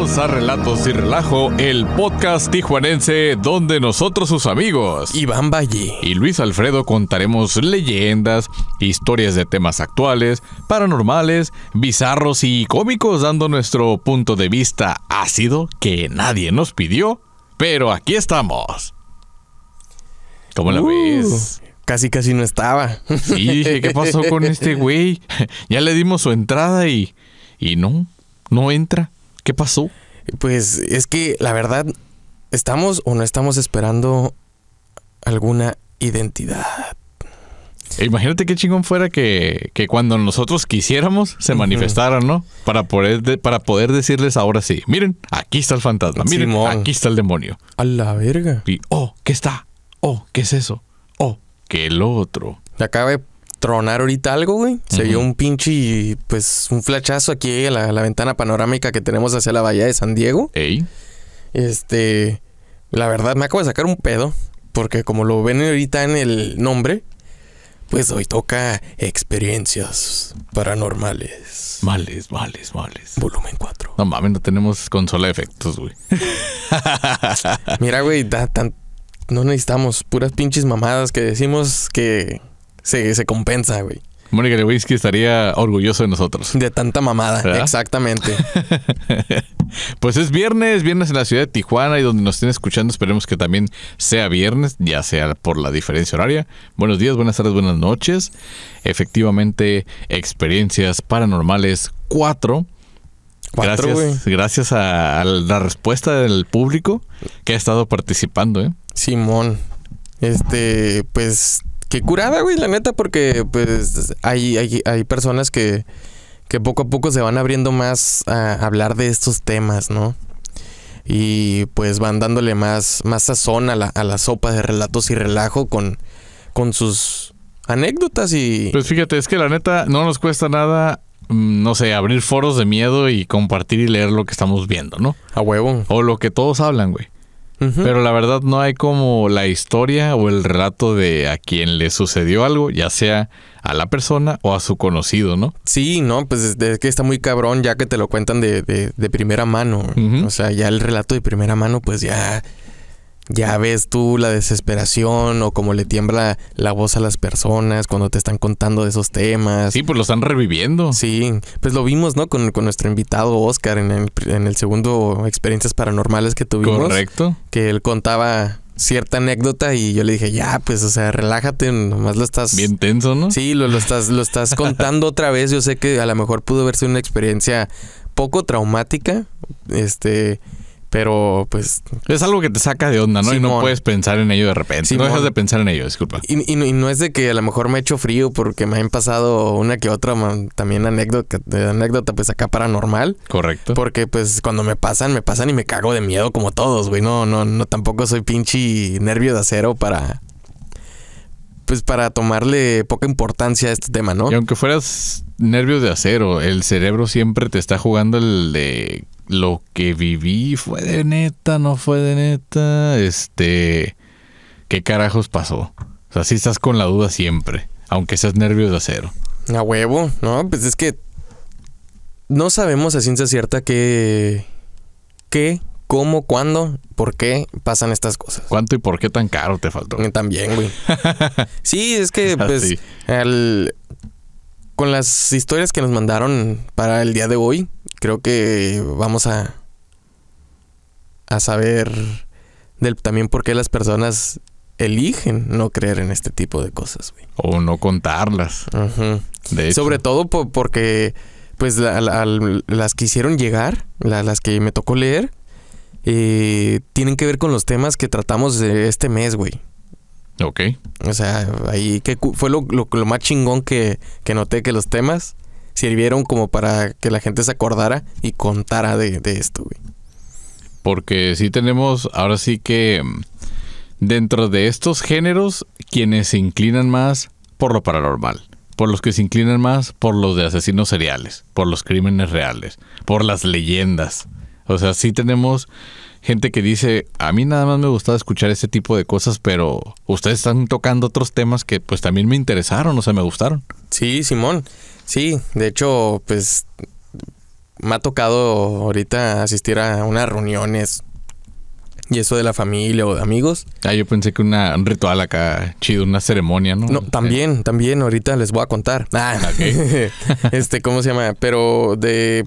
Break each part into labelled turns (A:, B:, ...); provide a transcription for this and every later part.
A: a Relatos y Relajo, el podcast tijuanense donde nosotros sus amigos Iván Valle y Luis Alfredo contaremos leyendas, historias de temas actuales, paranormales, bizarros y cómicos dando nuestro punto de vista ácido que nadie nos pidió, pero aquí estamos. ¿Cómo la uh, ves?
B: casi casi no estaba. Sí, dije, ¿qué pasó con este güey? Ya le dimos su entrada y, y no, no entra. ¿Qué pasó? Pues es que la verdad, ¿estamos o no estamos esperando alguna identidad?
A: E imagínate qué chingón fuera que, cuando nosotros quisiéramos se manifestara, ¿no? Para poder, para poder decirles ahora sí, miren, aquí está el fantasma, miren, aquí está el demonio.
B: A la verga. Y, oh, ¿qué está? Oh, ¿qué es eso? Oh, ¿qué el otro? Acabe tronar ahorita algo, güey. Se vio un pinche, pues, un flachazo aquí a la, ventana panorámica que tenemos hacia la bahía de San Diego. Ey. Este, la verdad, me acabo de sacar un pedo, porque como lo ven ahorita en el nombre, pues hoy toca experiencias paranormales.
A: Males, males, males. Volumen 4. No mames, no tenemos consola de efectos, güey.
B: Mira, güey, da, tan, no necesitamos puras pinches mamadas que decimos que se, compensa, güey.
A: Mónica Lewinsky estaría orgulloso de nosotros. De tanta mamada,
B: exactamente.
A: pues es viernes, viernes en la ciudad de Tijuana y donde nos estén escuchando, esperemos que también sea viernes, ya sea por la diferencia horaria. Buenos días, buenas tardes, buenas noches. Efectivamente, experiencias paranormales 4. Cuatro, gracias, gracias a, la respuesta del público que ha estado participando, ¿eh? Simón. Este,
B: pues que curada, güey, la neta, porque pues hay, hay, personas que, poco a poco se van abriendo más a hablar de estos temas, ¿no? Y pues van dándole más, más sazón a la, a sopa de relatos y relajo con,
A: con sus anécdotas y... Pues fíjate, es que la neta no nos cuesta nada mm, no sé, abrir foros de miedo y compartir y leer lo que estamos viendo, ¿no? A huevo. O lo que todos hablan, güey. Pero la verdad no hay como la historia o el relato de a quien le sucedió algo, ya sea a la persona o a su conocido, ¿no? Sí, no,
B: pues es que está muy cabrón ya que te lo cuentan de, de, primera mano. O sea, ya el relato de primera mano, pues ya ya ves tú la desesperación o cómo le tiembla la voz a las personas cuando te están contando de esos temas.
A: Sí, pues lo están reviviendo.
B: Sí, pues lo vimos, ¿no? Con, con nuestro invitado Oscar en el, en el, segundo Experiencias Paranormales que tuvimos. Correcto. Que él contaba cierta anécdota y yo le dije, ya, pues, o sea, relájate, nomás lo estás... Bien tenso, ¿no? Sí, lo, lo estás, lo estás contando otra vez. Yo sé que a lo mejor pudo verse una experiencia poco traumática, este pero
A: pues es algo que te saca de onda, ¿no? Y no puedes pensar en ello de repente. No dejas de pensar en ello, disculpa.
B: Y, no es de que a lo mejor me he hecho frío porque me han pasado una que otra también anécdota, anécdota pues acá paranormal. Correcto. Porque pues cuando me pasan, me pasan y me cago de miedo como todos, güey. No, no, no, tampoco soy pinche nervio de acero para
A: pues para tomarle poca importancia a este tema, ¿no? Y aunque fueras nervios de acero. El cerebro siempre te está jugando el de lo que viví fue de neta, no fue de neta. Este, ¿qué carajos pasó? O sea, sí estás con la duda siempre, aunque seas nervios de acero.
B: A huevo, ¿no? Pues es que no sabemos a ciencia cierta qué, qué, cómo, cuándo, por qué pasan estas cosas. ¿Cuánto y por qué tan caro te faltó? También, güey. sí, es que ah, pues el, con las historias que nos mandaron para el día de hoy, creo que vamos a, a saber del, también por qué las personas eligen no creer en este
A: tipo de cosas. Güey. O no contarlas.
B: Sobre todo porque pues las que hicieron llegar, las que me tocó leer, eh, tienen que ver con los temas que tratamos este mes, güey. Ok. O sea, ahí que fue lo, lo, más chingón que, que noté que los temas sirvieron como para que la gente se acordara y contara de, de esto, güey.
A: Porque sí tenemos, ahora sí que dentro de estos géneros, quienes se inclinan más por lo paranormal, por los que se inclinan más por los de asesinos seriales, por los crímenes reales, por las leyendas. O sea, sí tenemos gente que dice, a mí nada más me gustaba escuchar este tipo de cosas, pero ustedes están tocando otros temas que pues también me interesaron, o sea, me gustaron. Sí, Simón, sí, de hecho,
B: pues me ha tocado ahorita asistir a unas reuniones y eso de la familia o de amigos.
A: Ah, yo pensé que una, un ritual acá chido, una
B: ceremonia, ¿no? No, también, también, ahorita les voy a contar. Ah, ok. este, ¿cómo se llama? Pero de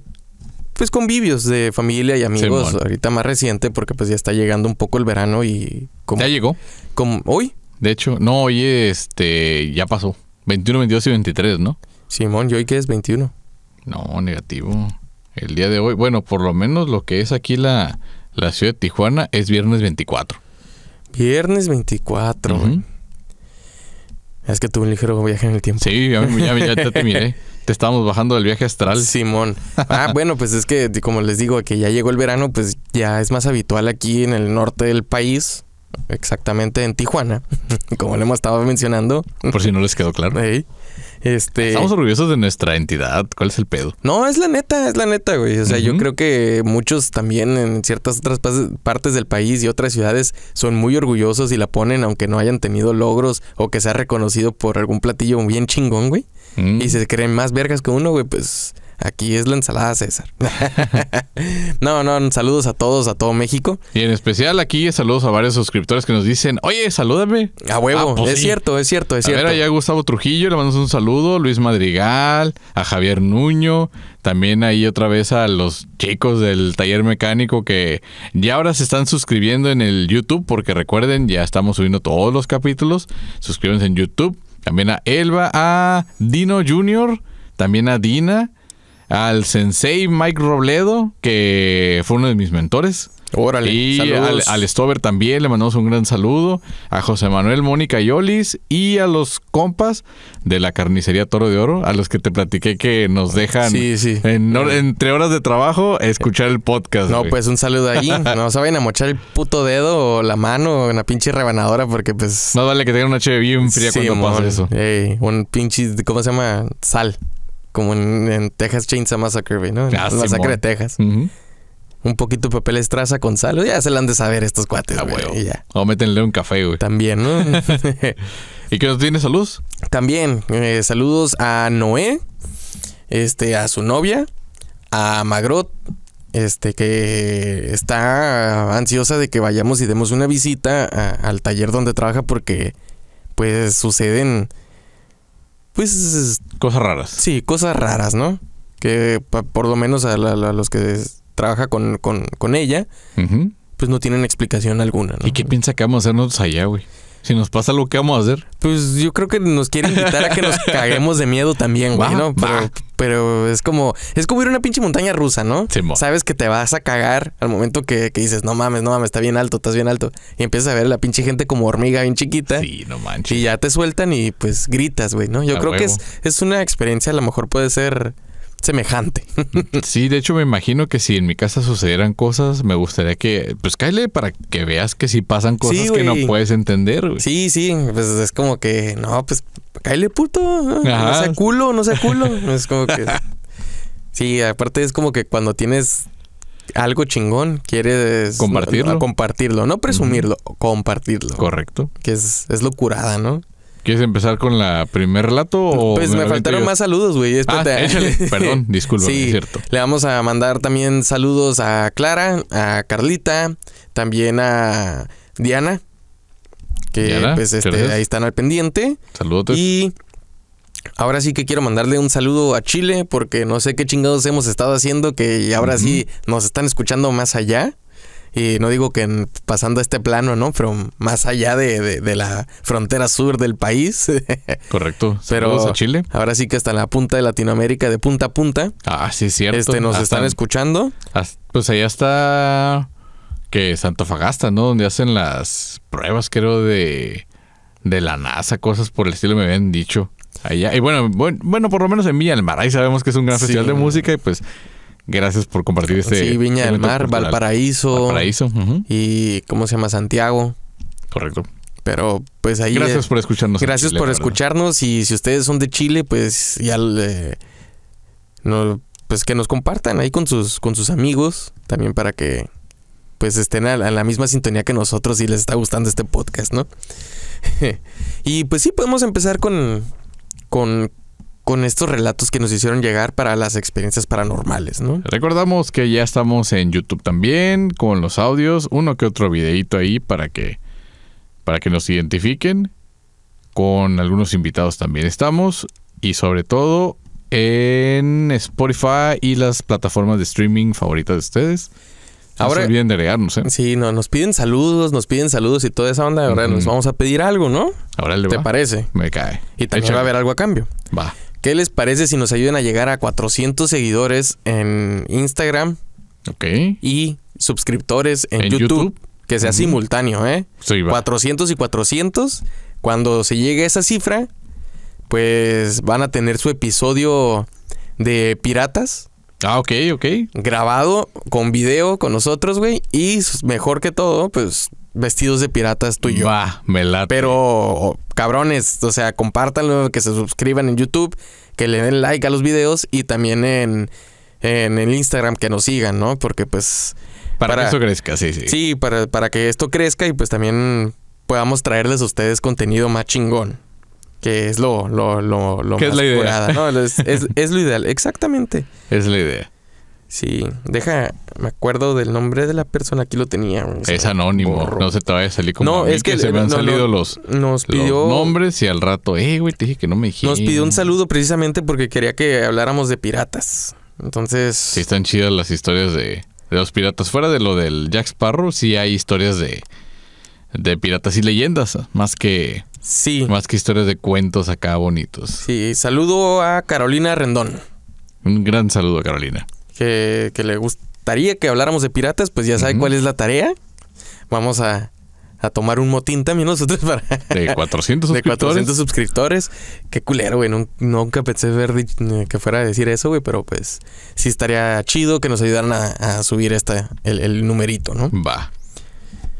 B: pues, convivios de familia y amigos. ahorita más reciente porque pues ya está llegando un poco el verano y... Como, ¿Ya llegó? Como, ¿Hoy? De hecho, no, hoy
A: este, ya pasó. 21, 22 y 23, ¿no? Simón, ¿y hoy qué es 21? No, negativo. El día de hoy, bueno, por lo menos lo que es aquí la, la ciudad de Tijuana es viernes 24. Viernes 24. Es que tuve un ligero viaje en el tiempo. Sí, ya, ya te miré. Te estábamos bajando del viaje astral.
B: Simón. Ah, bueno, pues es que, como les digo, que ya llegó el verano, pues ya es más habitual aquí en el norte del país, exactamente en Tijuana, como le hemos estado mencionando.
A: Por si no les quedó claro. Este... Estamos orgullosos de nuestra entidad. ¿Cuál es el pedo?
B: No, es la neta, es la neta, güey. O sea, yo creo que muchos también en ciertas otras partes del país y otras ciudades son muy orgullosos y la ponen aunque no hayan tenido logros o que sea reconocido por algún platillo bien chingón, güey. Mm. y se creen más vergas que uno, güey, pues aquí es la ensalada César. no, no, saludos a todos, a todo México.
A: Y en especial aquí saludos a varios suscriptores que nos dicen, oye, salúdame. A huevo, ah, pues es cierto, es cierto, es a ver, Ver, allá Gustavo Trujillo, le mandamos un saludo, Luis Madrigal, a Javier Nuño, también ahí otra vez a los chicos del taller mecánico que ya ahora se están suscribiendo en el YouTube, porque recuerden, ya estamos subiendo todos los capítulos, suscríbanse en YouTube también a Elba, a Dino Jr., también a Dina, al sensei Mike Robledo, que fue uno de mis mentores. Y al, Stover también le mandamos un gran saludo. A José Manuel, Mónica y Olis. Y a los compas de la carnicería Toro de Oro, a los que te platiqué que nos dejan entre horas de trabajo escuchar el podcast. No, pues
B: un saludo ahí. No se vayan a mochar el puto dedo o la mano en la pinche rebanadora porque pues... No,
A: dale que tenga una cheve bien fría cuando pase eso.
B: un pinche... ¿Cómo se llama? Sal. Como en, Texas Chainsaw Massacre, ¿no? la ah, de Texas un poquito de papel estraza con sal. Ya se la han de saber estos cuates. Ah, güey. O métenle un café, güey. También, ¿no? ¿Y que nos tiene salud? También. Eh, saludos a Noé, este, a su novia, a Magrot, este, que está ansiosa de que vayamos y demos una visita al taller donde trabaja porque, pues, suceden. Pues. Cosas raras. Sí, cosas raras, ¿no? Que por lo menos a, a los que trabaja con, con, ella, pues no tienen explicación alguna. ¿no? ¿Y qué piensa que vamos a hacernos nosotros allá, güey? Si nos pasa lo que vamos a hacer. Pues yo creo que nos quiere invitar a que nos caguemos de miedo también, güey, ¿no? Pero, es como, es como ir a una pinche montaña rusa, ¿no? Sabes que te vas a cagar al momento que, dices, no mames, no mames, está bien alto, estás bien alto. Y empiezas a ver a la pinche gente como hormiga bien chiquita. Sí, no manches. Y ya te sueltan y pues gritas, güey, ¿no? Yo creo que es, es una experiencia, a lo mejor puede ser semejante.
A: Sí, de hecho me imagino que si en mi casa sucedieran cosas, me gustaría que, pues cáele para que veas que si pasan cosas que no puedes entender.
B: Sí, sí, pues es como que, no, pues cáele puto, no sea culo, no sea culo. es como que... Sí, aparte es como que cuando tienes algo chingón, quieres compartirlo. No, compartirlo, no presumirlo, compartirlo. Correcto. Que es, es locurada, ¿no? ¿Quieres
A: empezar con la primer relato? pues me faltaron más saludos,
B: güey. Ah, Perdón, disculpa, es cierto. Le vamos a mandar también saludos a Clara, a Carlita, también a Diana,
A: que pues este, ahí
B: están al pendiente. Saludos. Y Ahora sí que quiero mandarle un saludo a Chile porque no sé qué chingados hemos estado haciendo que ahora sí nos están escuchando más allá y no digo que pasando este plano, ¿no? Pero más allá de, la frontera sur del país.
A: Correcto. Pero Chile.
B: ahora sí que hasta la punta de Latinoamérica, de punta a punta.
A: Ah, sí, cierto. Este, nos están escuchando. pues allá está que Santo Fagasta, ¿no? Donde hacen las pruebas, creo, de, de la NASA, cosas por el estilo me habían dicho. Allá. Y bueno, bueno, bueno por lo menos en Villa del Mar, sabemos que es un gran festival de música y pues Gracias por compartir este. Sí, Viña del Mar, Valparaíso. Valparaíso.
B: Y, ¿cómo se llama? Santiago. Correcto. Pero pues ahí. Gracias por escucharnos. Gracias por escucharnos. Y si ustedes son de Chile, pues ya no, pues que nos compartan ahí con sus, con sus amigos. También para que pues estén a, la misma sintonía que nosotros y les está gustando este podcast, ¿no? y pues sí, podemos empezar con. con con estos relatos que nos hicieron llegar para las experiencias paranormales, ¿no?
A: Recordamos que ya estamos en YouTube también, con los audios, uno que otro videito ahí para que, para que nos identifiquen. Con algunos invitados también estamos. Y sobre todo en Spotify y las plataformas de streaming favoritas de ustedes. No Ahora, se olviden de agregarnos, ¿eh? Sí,
B: nos piden saludos, nos piden saludos y toda esa onda. Ahora nos vamos a pedir algo, ¿no? Ahora le ¿Te parece? Me cae. Y también va a haber algo a
A: cambio. Va.
B: ¿Qué les parece si nos ayudan a llegar a 400 seguidores en Instagram? Ok. Y suscriptores en, YouTube, Que sea simultáneo, ¿eh? Sí, va. 400 y 400. Cuando se llegue a esa cifra, pues van a tener su episodio de Piratas. Ah, ok, ok. Grabado con video con nosotros, güey. Y mejor que todo, pues vestidos de piratas tuyo, yo. Va, me Pero, cabrones, o sea, compártanlo, que se suscriban en YouTube, que le den like a los videos y también en, en el Instagram que nos sigan, ¿no? Porque pues... Para, que esto crezca, sí, sí. Sí, para, para que esto crezca y pues también podamos traerles a ustedes contenido más chingón. Que es lo, lo, lo, lo más es es lo ideal, exactamente.
A: Es la idea. Sí,
B: deja, me acuerdo del nombre de la persona, aquí lo tenía.
A: es anónimo, no se te vaya a salir como no, es que, se me han salido los, nos nombres y al rato, eh, güey, te dije que no me dijiste. Nos pidió un saludo precisamente porque
B: quería que habláramos de piratas.
A: Entonces... Sí, están chidas las historias de, los piratas. Fuera de lo del Jack Sparrow, sí hay historias de, de piratas y leyendas, más que... Sí. Más que historias de cuentos acá bonitos.
B: Sí, saludo a Carolina Rendón.
A: Un gran saludo, a Carolina
B: que, le gustaría que habláramos de piratas, pues ya sabe cuál es la tarea. Vamos a, tomar un motín también nosotros para...
A: De 400 suscriptores. De 400
B: suscriptores. Qué culero, güey. Nunca pensé ver que fuera a decir eso, güey, pero pues sí estaría chido que nos ayudaran a, subir esta, el, numerito, ¿no? Va.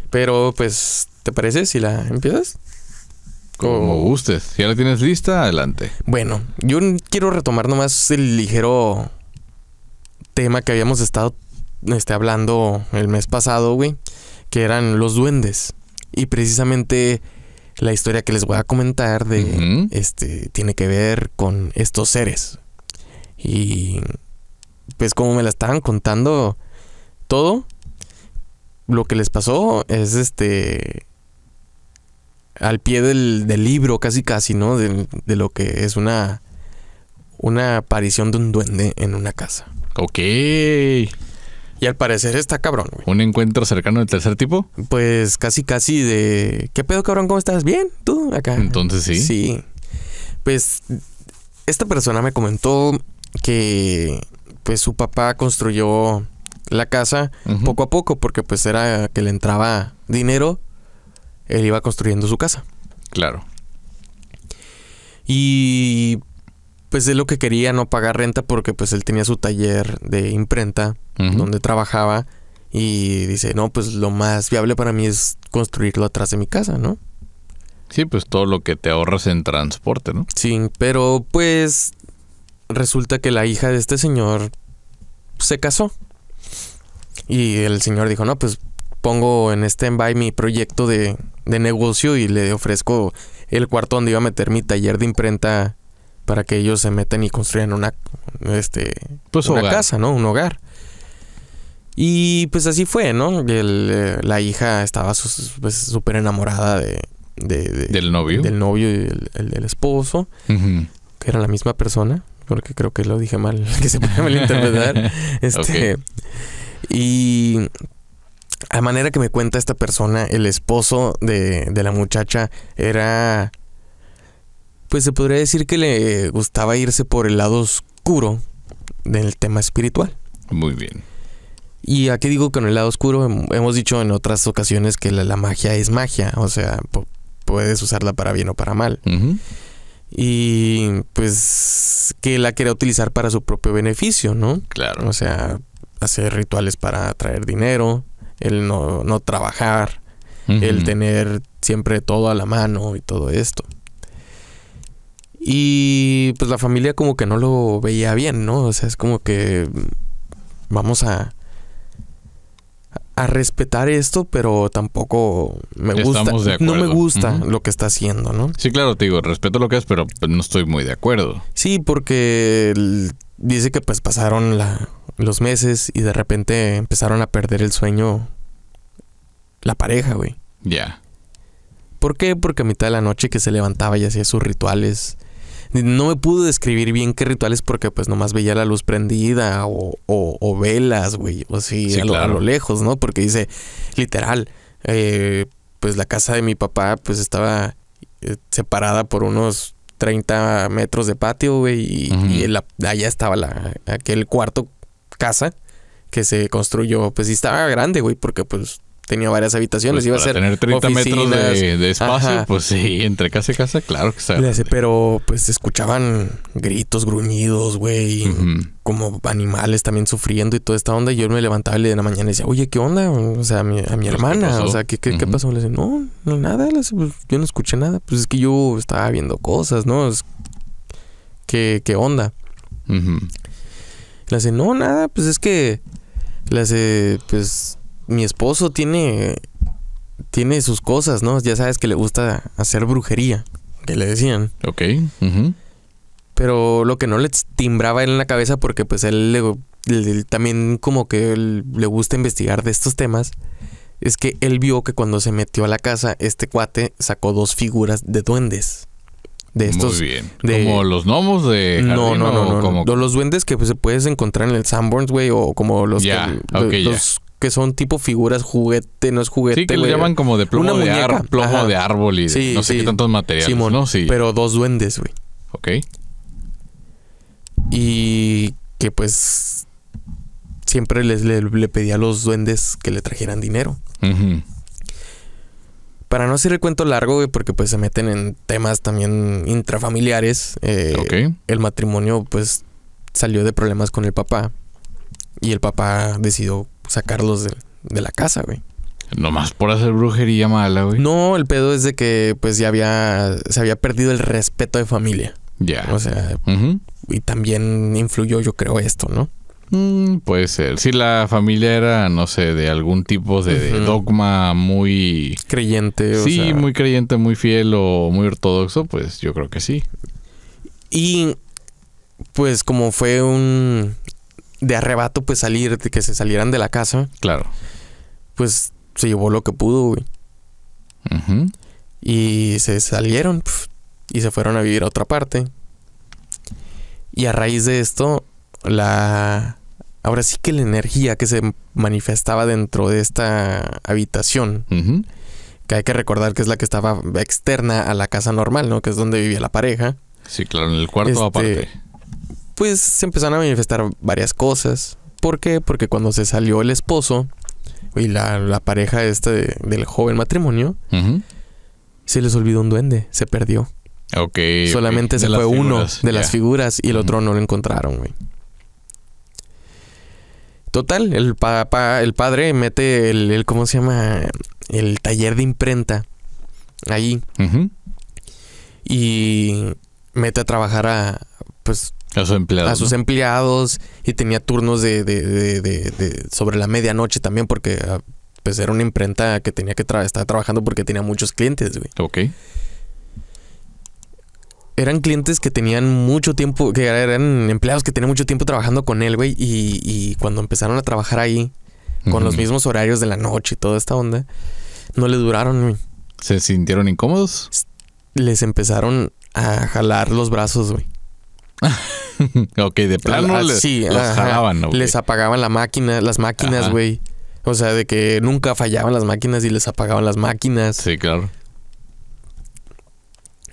B: Pero pues, ¿te parece si la empiezas? Como, Como gustes. Si ya la tienes lista, adelante. Bueno, yo quiero retomar nomás el ligero tema que habíamos estado este, hablando el mes pasado, güey, que eran los duendes. Y precisamente la historia que les voy a comentar de este tiene que ver con estos seres. Y pues como me la estaban contando todo, lo que les pasó es este al pie del, libro casi casi, ¿no? de, lo que es una una aparición de un duende en una casa. Ok. Y al parecer está cabrón,
A: ¿Un encuentro cercano del tercer tipo? Pues casi, casi de... ¿Qué pedo, cabrón? ¿Cómo estás? ¿Bien? ¿Tú? Acá. Entonces sí. Sí.
B: Pues esta persona me comentó que pues su papá construyó la casa poco a poco porque pues era que le entraba dinero, él iba construyendo su casa. Claro. Y pues es lo que quería, no pagar renta porque pues él tenía su taller de imprenta donde trabajaba y dice, no, pues lo más viable para mí es construirlo atrás de mi casa, ¿no?
A: Sí, pues todo lo que te ahorras en transporte, ¿no?
B: Sí, pero pues resulta que la hija de este señor se casó. Y el señor dijo, no, pues pongo en stand-by mi proyecto de, de, negocio y le ofrezco el cuarto donde iba a meter mi taller de imprenta para que ellos se metan y construyan una, este, pues, una casa, ¿no? Un hogar. Y pues así fue, ¿no? Eh, la hija estaba pues, súper enamorada de, del novio. Del novio y el, del esposo, que era la misma persona, porque creo que lo dije mal, que se puede malinterpretar. este, Y a manera que me cuenta esta persona, el esposo de, de la muchacha era pues se podría decir que le gustaba irse por el lado oscuro del tema
A: espiritual. Muy bien.
B: ¿Y a qué digo con el lado oscuro? Hemos dicho en otras ocasiones que la, magia es magia, o sea, puedes usarla para bien o para mal. Y pues que la quería utilizar para su propio beneficio, ¿no? Claro. O sea, hacer rituales para atraer dinero, el no, no trabajar, el tener siempre todo a la mano y todo esto. Y pues la familia como que no lo veía bien, ¿no? O sea, es como que
A: mm, vamos
B: a a respetar esto, pero
A: tampoco me gusta. De no me gusta
B: lo que está haciendo, ¿no?
A: Sí, claro, te digo, respeto lo que es, pero pues, no estoy muy de acuerdo.
B: Sí, porque dice que pues pasaron la, los meses y de repente empezaron a perder el sueño la pareja, güey. Ya. ¿Por qué? Porque a mitad de la noche que se levantaba y hacía sus rituales no me pudo describir bien qué rituales porque pues nomás veía la luz prendida o, velas, güey, o sí, a, lo, lejos, ¿no? Porque dice, literal, eh, pues la casa de mi papá pues estaba eh, separada por unos 30 metros de patio, güey, y, allá estaba la, aquel cuarto casa que se construyó, pues sí estaba grande, güey, porque pues tenía varias habitaciones. Pues iba a ser tener 30 metros de, espacio,
A: pues sí, entre casa y casa, claro que
B: Pero pues escuchaban gritos, gruñidos, güey, como animales también sufriendo y toda esta onda. Y yo me levantaba y de la mañana y decía, oye, ¿qué onda? O sea, a mi, pues, hermana, o sea, ¿qué, pasó? Le decía, no, no, nada, pues, yo no escuché nada. Pues es que yo estaba viendo cosas, ¿no? ¿qué, onda?
A: Le
B: decía, no, nada, pues es que... Le hace, pues mi esposo tiene, tiene sus cosas, ¿no? Ya sabes que le gusta hacer brujería, que le decían. Ok. Pero lo que no le timbraba él en la cabeza porque pues él, le, también como que le gusta investigar de estos temas es que él vio que cuando se metió a la casa, este cuate sacó dos figuras de duendes. De estos. Muy
A: bien. como los gnomos de. no, no, no. Los duendes
B: que pues, se puedes encontrar en el Sanborns, güey, o como los. Ya, que son tipo figuras juguete, no es juguete. Sí, que le llaman como de plomo, de, plomo de árbol y no sé qué tantos materiales, Sí. Pero dos duendes, güey. Ok. Y que pues siempre les, le, pedía a los duendes que le trajeran dinero. Para no hacer el cuento largo, güey, porque pues se meten en temas también intrafamiliares. Eh, el matrimonio pues salió de problemas con el papá y el papá decidió sacarlos de, la casa, güey. Nomás por hacer brujería mala, güey. No, el pedo es de que pues ya había, se había perdido el respeto de familia.
A: Ya. O sea,
B: y también influyó yo creo esto, ¿no?
A: Pues puede ser. Si la familia era, no sé, de algún tipo de, dogma muy... Creyente. O sí, muy creyente, muy fiel o muy ortodoxo, pues yo creo que sí. Y pues como fue un,
B: de arrebato, pues salir, que se salieran de la casa. Claro. Pues se llevó lo que pudo, güey. Y se salieron y se fueron a vivir a otra parte. Y a raíz de esto, la. Ahora sí que la energía que se manifestaba dentro de esta habitación, que hay que recordar que es la que estaba externa a la casa normal, ¿no? Que es donde vivía la pareja.
A: Sí, claro, en el cuarto este, aparte
B: pues se empezaron a manifestar varias cosas. ¿Por qué? Porque cuando se salió el esposo y la, pareja esta del joven matrimonio, se les olvidó un duende, se perdió. Ok. Solamente se fue uno de las figuras y el otro no lo encontraron, güey. Total, el, papá el padre mete el, ¿cómo se llama? El taller de imprenta ahí. Y mete a trabajar a, pues,
A: a sus empleados. A sus
B: empleados y tenía turnos de, sobre la medianoche también porque ah, pues era una imprenta que tenía que estar trabajando porque tenía muchos clientes, güey. Ok. Eran clientes que tenían mucho tiempo, que eran empleados que tenían mucho tiempo trabajando con él, güey. Y, cuando empezaron a trabajar ahí, con los mismos horarios de la noche y toda esta onda, no le duraron, güey. ¿Se sintieron incómodos? Les empezaron a jalar los brazos, güey.
A: ok, de plano ah, les, Les
B: apagaban la máquina, las máquinas, güey. O sea, de que nunca fallaban las máquinas y les apagaban las máquinas. Sí, claro.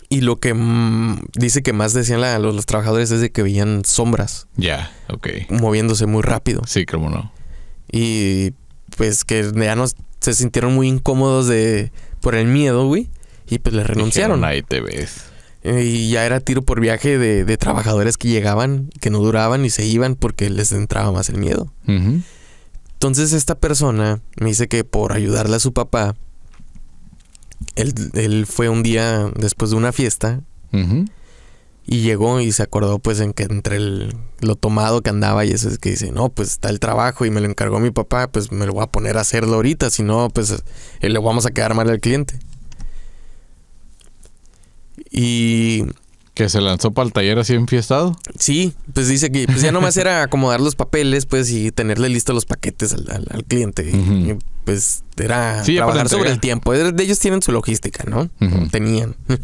B: Y lo que mm, dice que más decían los, trabajadores es de que veían sombras. Ya, ok. Moviéndose muy rápido. Sí, cómo no. Y pues que ya no se sintieron muy incómodos de por el miedo, güey. Y pues les renunciaron. ahí te ves. Y ya era tiro por viaje de, de, trabajadores que llegaban, que no duraban y se iban porque les entraba más el miedo. Entonces esta persona me dice que por ayudarle a su papá, él, fue un día después de una fiesta y llegó y se acordó pues en que entre lo tomado que andaba y eso es que dice, no, pues está el trabajo y me lo encargó mi papá, pues me lo voy a poner a hacerlo ahorita, si no, pues eh, le vamos a quedar mal al cliente.
A: Y que se lanzó para el taller así enfiestado. Sí, pues dice que pues ya nomás era
B: acomodar los papeles, pues, y tenerle listos los paquetes al, cliente. pues era trabajar sobre el tiempo. De ellos tienen su logística, ¿no? Tenían.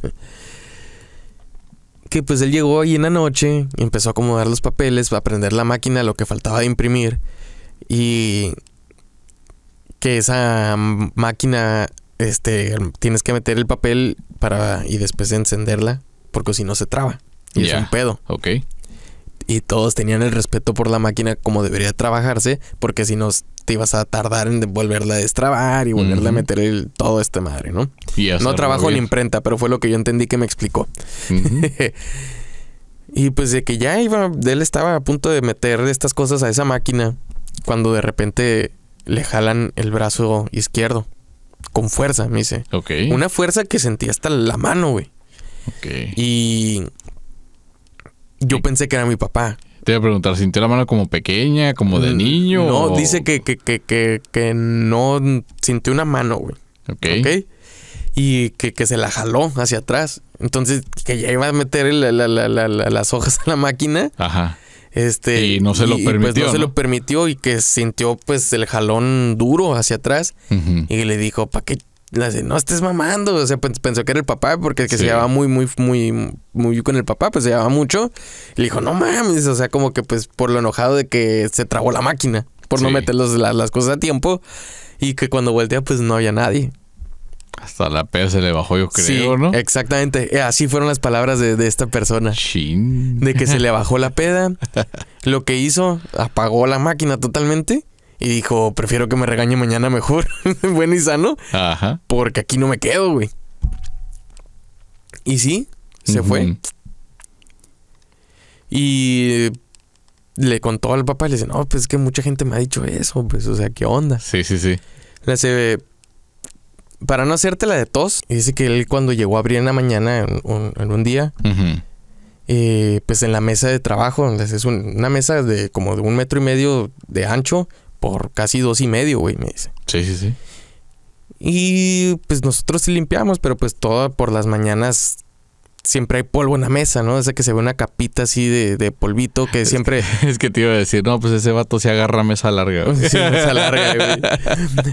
B: que pues él llegó ahí en la noche, empezó a acomodar los papeles, a aprender la máquina, lo que faltaba de imprimir. Y que esa máquina este, tienes que meter el papel para y después encenderla, porque si no se traba. Y es un pedo. Ok. Y todos tenían el respeto por la máquina como debería trabajarse, porque si no te ibas a tardar en volverla a destrabar y volverla a meter el, todo este madre, ¿no? no trabajo en imprenta, pero fue lo que yo entendí que me explicó. y pues de que ya iba, él estaba a punto de meter estas cosas a esa máquina, cuando de repente le jalan el brazo izquierdo
A: con fuerza, me dice. Ok. Una
B: fuerza que sentía hasta la mano, güey. Y yo pensé que era mi papá.
A: Te iba a preguntar, ¿sintió la mano como pequeña, como de mm,
B: niño? No, dice que, que, que, que, no sintió una mano, güey. Ok. Y que, que se la jaló hacia atrás. Entonces, que ya iba a meter las hojas a la máquina.
A: Ajá. Este, y no se lo pues, permitió. se lo
B: permitió y que sintió pues el jalón duro hacia atrás. Y le dijo, ¿para qué? no estés mamando. O sea, pensó que era el papá porque que se llevaba muy, muy, muy, muy con el papá, pues se llevaba mucho. Y le dijo, no mames. O sea, como que pues por lo enojado de que se trabó la máquina por no meter las cosas a tiempo. Y que cuando voltea, pues no había nadie.
A: Hasta la peda se le bajó, yo creo, sí,
B: ¿no? Exactamente. Eh, así fueron las palabras de, esta persona. De que se le bajó la peda. Lo que hizo, apagó la máquina totalmente. Y dijo, prefiero que me regañe mañana mejor, bueno y sano. Ajá. Porque aquí no me quedo, güey. Y sí, se fue. Y le contó al papá, le dice, no, pues es que mucha gente me ha dicho eso, pues, o sea, ¿qué onda? Sí, sí, sí. Le hace, para no hacerte la de tos, dice que él cuando llegó a abrir en la mañana, en un, día, eh, pues en la mesa de trabajo, es una mesa de como de un metro y medio de ancho por casi dos y medio, güey, me dice. Sí, sí, sí. Y pues nosotros sí limpiamos, pero pues toda por las mañanas siempre hay polvo en la mesa, ¿no? sea, que se ve una capita así de, polvito que siempre. Es que, te iba a decir, no, pues ese vato se agarra mesa larga, Sí, mesa larga, güey.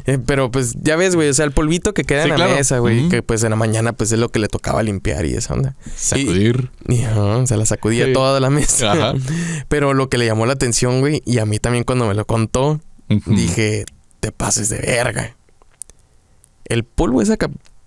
B: Eh, pero pues ya ves, güey, o sea, el polvito que queda en la mesa, güey, que pues en la mañana pues es lo que le tocaba limpiar y esa onda. Sacudir. o se la sacudía toda la mesa. Pero lo que le llamó la atención, güey, y a mí también cuando me lo contó, dije, te pases de verga. El polvo de esa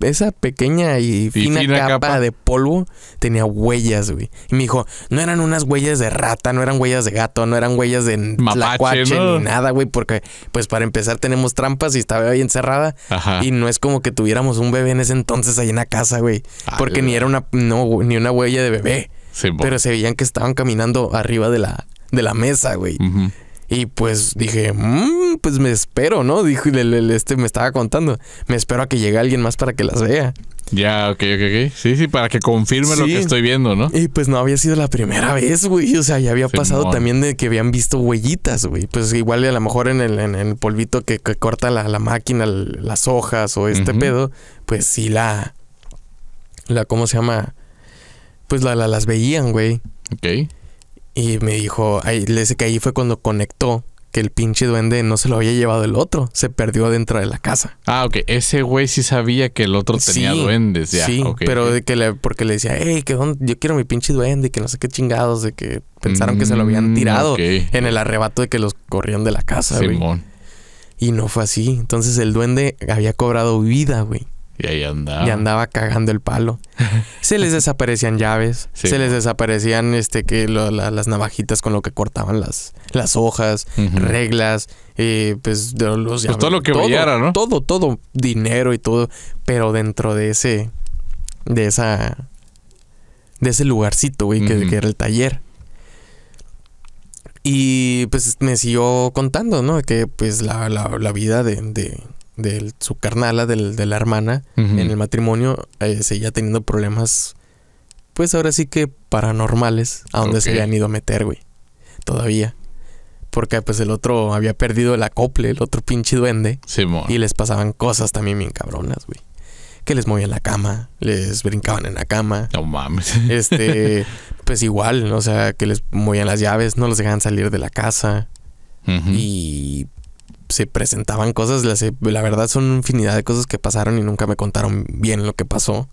B: esa pequeña y fina, capa, de polvo tenía huellas, güey. Y me dijo, no eran unas huellas de rata, no eran huellas de gato, no eran huellas de mapache ni nada, güey, porque pues para empezar tenemos trampas y estaba ahí encerrada Ajá. y no es como que tuviéramos un bebé en ese entonces ahí en la casa, güey, porque ni era una no, ni una huella de bebé. Sí, pero se veían que estaban caminando arriba de la de la mesa, güey. Y pues dije, mmm, pues me espero, ¿no? Dijo y este me estaba contando. Me espero a que llegue alguien más para que las vea.
A: Ya, ok, ok, ok. Sí, sí, para que confirme lo que estoy viendo, ¿no? Y pues no había sido la primera vez,
B: güey. O sea, ya había pasado también de que habían visto huellitas, güey. Pues igual a lo mejor en el, en el polvito que, corta la, máquina, las hojas o este pedo, pues sí la. La, ¿cómo se llama? Pues la, la las veían, güey. Ok. Y me dijo, ahí, le dice que ahí fue cuando conectó que el pinche duende no se lo había llevado el otro, se perdió dentro de la casa. Ah, ok. Ese güey sí sabía que el otro tenía duendes, ya. Sí, pero de que le, porque le decía, hey, que yo quiero mi pinche duende, que no sé qué chingados, de que pensaron que se lo habían mm, tirado en el arrebato de que los corrieron de la casa, güey. Y no fue así. Entonces el duende había cobrado vida, güey.
A: Y andaba. Y andaba
B: cagando el palo. Se les desaparecían llaves. se les desaparecían este que las navajitas con lo que cortaban las, las hojas, reglas, eh, pues, pues todo lo que todo, ¿no? Todo, todo, dinero y todo. Pero dentro de ese. de esa. de ese lugarcito, güey, que, era el taller. Y pues me siguió contando, ¿no? Que pues la, vida de de su carnala, de la hermana, en el matrimonio, eh, seguía teniendo problemas, pues ahora sí que paranormales, a donde se habían ido a meter, güey. Todavía. Porque pues el otro había perdido el acople, el otro pinche duende. Sí, y les pasaban cosas también bien cabronas, güey. Que les movían la cama, les brincaban en la cama. No mames. Este, pues igual, ¿no? o sea, que les movían las llaves, no los dejaban salir de la casa. Y se presentaban cosas, eh, la verdad son infinidad de cosas que pasaron y nunca me contaron bien lo que pasó.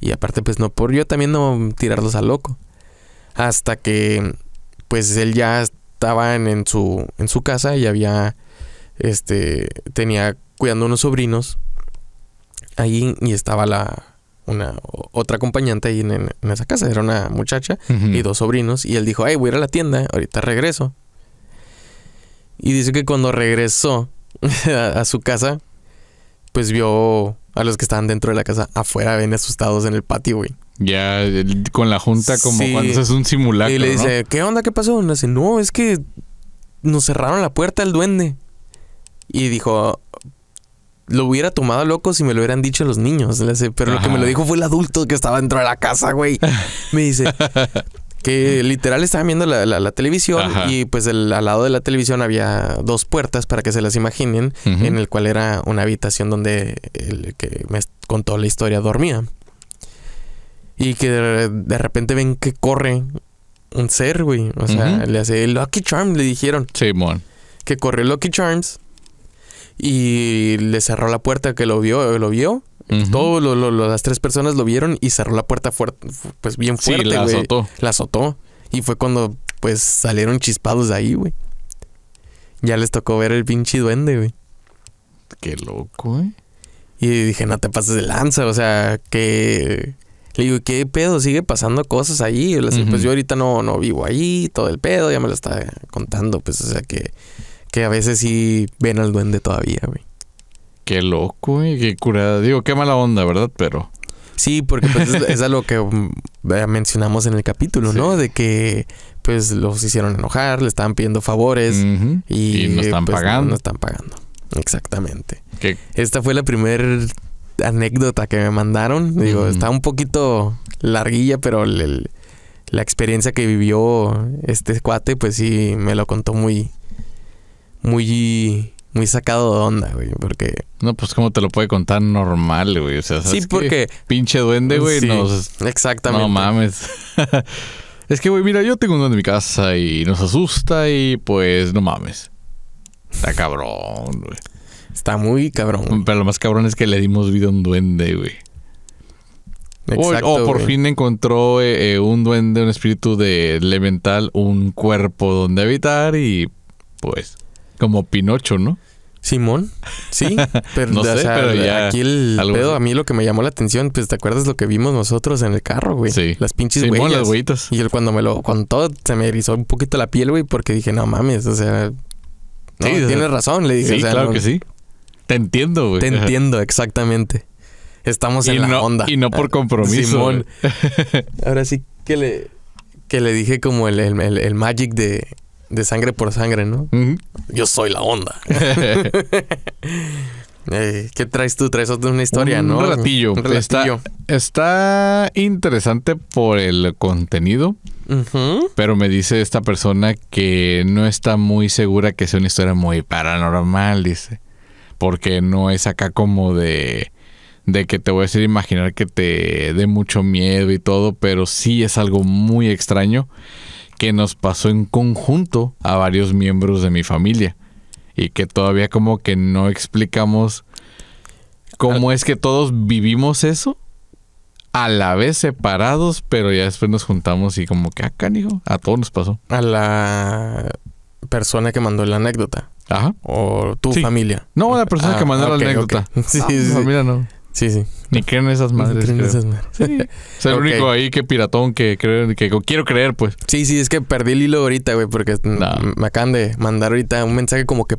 B: Y aparte, pues no, por yo también no tirarlos a loco. Hasta que, pues él ya estaba en, su, en su casa y había, este, tenía cuidando unos sobrinos ahí y estaba la, una otra acompañante ahí en, esa casa. Era una muchacha y dos sobrinos. Y él dijo, hey voy a ir a la tienda, ahorita regreso. Y dice que cuando regresó a, su casa, pues vio a los que estaban dentro de la casa afuera, ven asustados en el patio, güey.
A: Ya, con la junta, como cuando es un simulacro. Y le dice,
B: ¿qué onda? ¿Qué pasó? Y dice, no, es que nos cerraron la puerta al duende. Y dijo, lo hubiera tomado loco si me lo hubieran dicho los niños. pero lo que me lo dijo fue el adulto que estaba dentro de la casa, güey. Me dice, que literal estaba viendo la, televisión y pues al lado de la televisión había dos puertas para que se las imaginen, en el cual era una habitación donde el que me contó la historia dormía. Y que de, repente ven que corre un ser, güey. O sea, le hace Lucky Charms, le dijeron. Sí, mon. Que corrió Lucky Charms y le cerró la puerta que lo vio, lo vio las tres personas lo vieron y cerró la puerta fuerte, pues bien fuerte, la azotó. Y fue cuando, pues, salieron chispados de ahí, güey. Ya les tocó ver el pinche duende, güey. Qué loco, güey. Eh. Y dije, no te pases de lanza, o sea, que... Le digo, ¿qué pedo? Sigue pasando cosas ahí. Pues yo ahorita no, no vivo ahí, todo el pedo, ya me lo está contando, pues, o sea, que, que a veces sí ven al duende todavía, güey. Qué loco, y qué
A: curada. Digo, qué mala onda, ¿verdad? Pero.
B: Sí, porque pues, es, algo que mm, mencionamos en el capítulo, ¿no? De que pues los hicieron enojar, le estaban pidiendo favores y, no están pues, pagando. No, están pagando. Exactamente. Esta fue la primera anécdota que me mandaron. Digo, está un poquito larguilla, pero la experiencia que vivió este cuate, pues sí, me lo contó muy,
A: muy muy sacado de onda, güey, porque... No, pues cómo te lo puede contar normal, güey, o sea, Sí, porque... Pinche duende, güey, nos... Exactamente. No mames. es que, güey, mira, yo tengo un duende en mi casa y nos asusta y pues no mames. Está cabrón, güey. Está muy cabrón. Pero lo más cabrón es que le dimos vida a un duende, güey. o, por fin encontró eh, eh, un duende, un espíritu elemental, un cuerpo donde habitar y pues como Pinocho, ¿no? Simón, sí, pero, no o sea, aquí el pedo,
B: a mí lo que me llamó la atención, pues te acuerdas lo que vimos nosotros en el carro, güey. Sí. Las pinches Simón, las Y él cuando me lo contó, se me erizó un poquito la piel, güey, porque dije, no mames, o sea,
A: sí, tienes razón, le dije. Sí, claro que sí.
B: Te entiendo, güey. Te entiendo, exactamente. Estamos en la onda. Y no por compromiso. Simón. Ahora sí que le, que le dije como el magic de de sangre por sangre, ¿no? Yo soy la onda. Eh, ¿Qué traes tú? Traes otra una historia, un ¿no? Un ratillo.
A: Está, interesante por el contenido, pero me dice esta persona que no está muy segura que sea una historia muy paranormal, dice. Porque no es acá como de de que te voy a decir imaginar que te dé mucho miedo y todo, pero sí es algo muy extraño que nos pasó en conjunto a varios miembros de mi familia y que todavía como que no explicamos cómo es que todos vivimos eso a la vez separados, pero ya después nos juntamos y como que acá, ah, hijo, a todos nos pasó.
B: A la persona que mandó la anécdota. Ajá. O tu familia. No, la persona que ah, mandó la anécdota. Sí, Sí, sí.
A: Ni creen esas madres. Ni creen esas madres.
B: Es el único ahí que piratón que, creo, que quiero creer, pues. Sí, sí, es que perdí el hilo ahorita, güey, porque me acaban de mandar ahorita un mensaje como que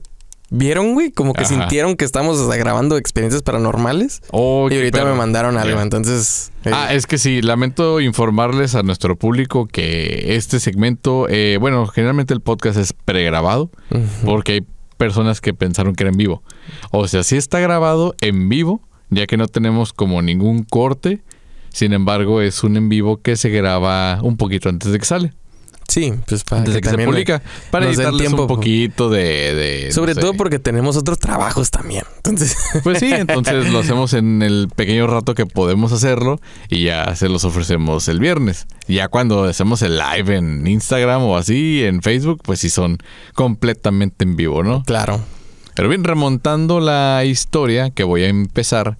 B: vieron, güey, como que sintieron que estamos grabando experiencias paranormales. Oh, y ahorita me mandaron algo, entonces... Eh.
A: Ah, es que sí, lamento informarles a nuestro público que este segmento, eh, bueno, generalmente el podcast es pregrabado, porque hay personas que pensaron que era en vivo. O sea, sí está grabado en vivo, ya que no tenemos como ningún corte. Sin embargo, es un en vivo que se graba un poquito antes de que sale. Sí, pues para Desde que, se publica. Para editarles tiempo. un poquito de... Sobre todo
B: porque tenemos otros
A: trabajos también.
B: Entonces... Pues sí, entonces lo hacemos
A: en el pequeño rato que podemos hacerlo y ya se los ofrecemos el viernes. Ya cuando hacemos el live en Instagram o así, en Facebook, pues sí son completamente en vivo, ¿no? Claro. Pero bien, remontando la historia que voy a empezar,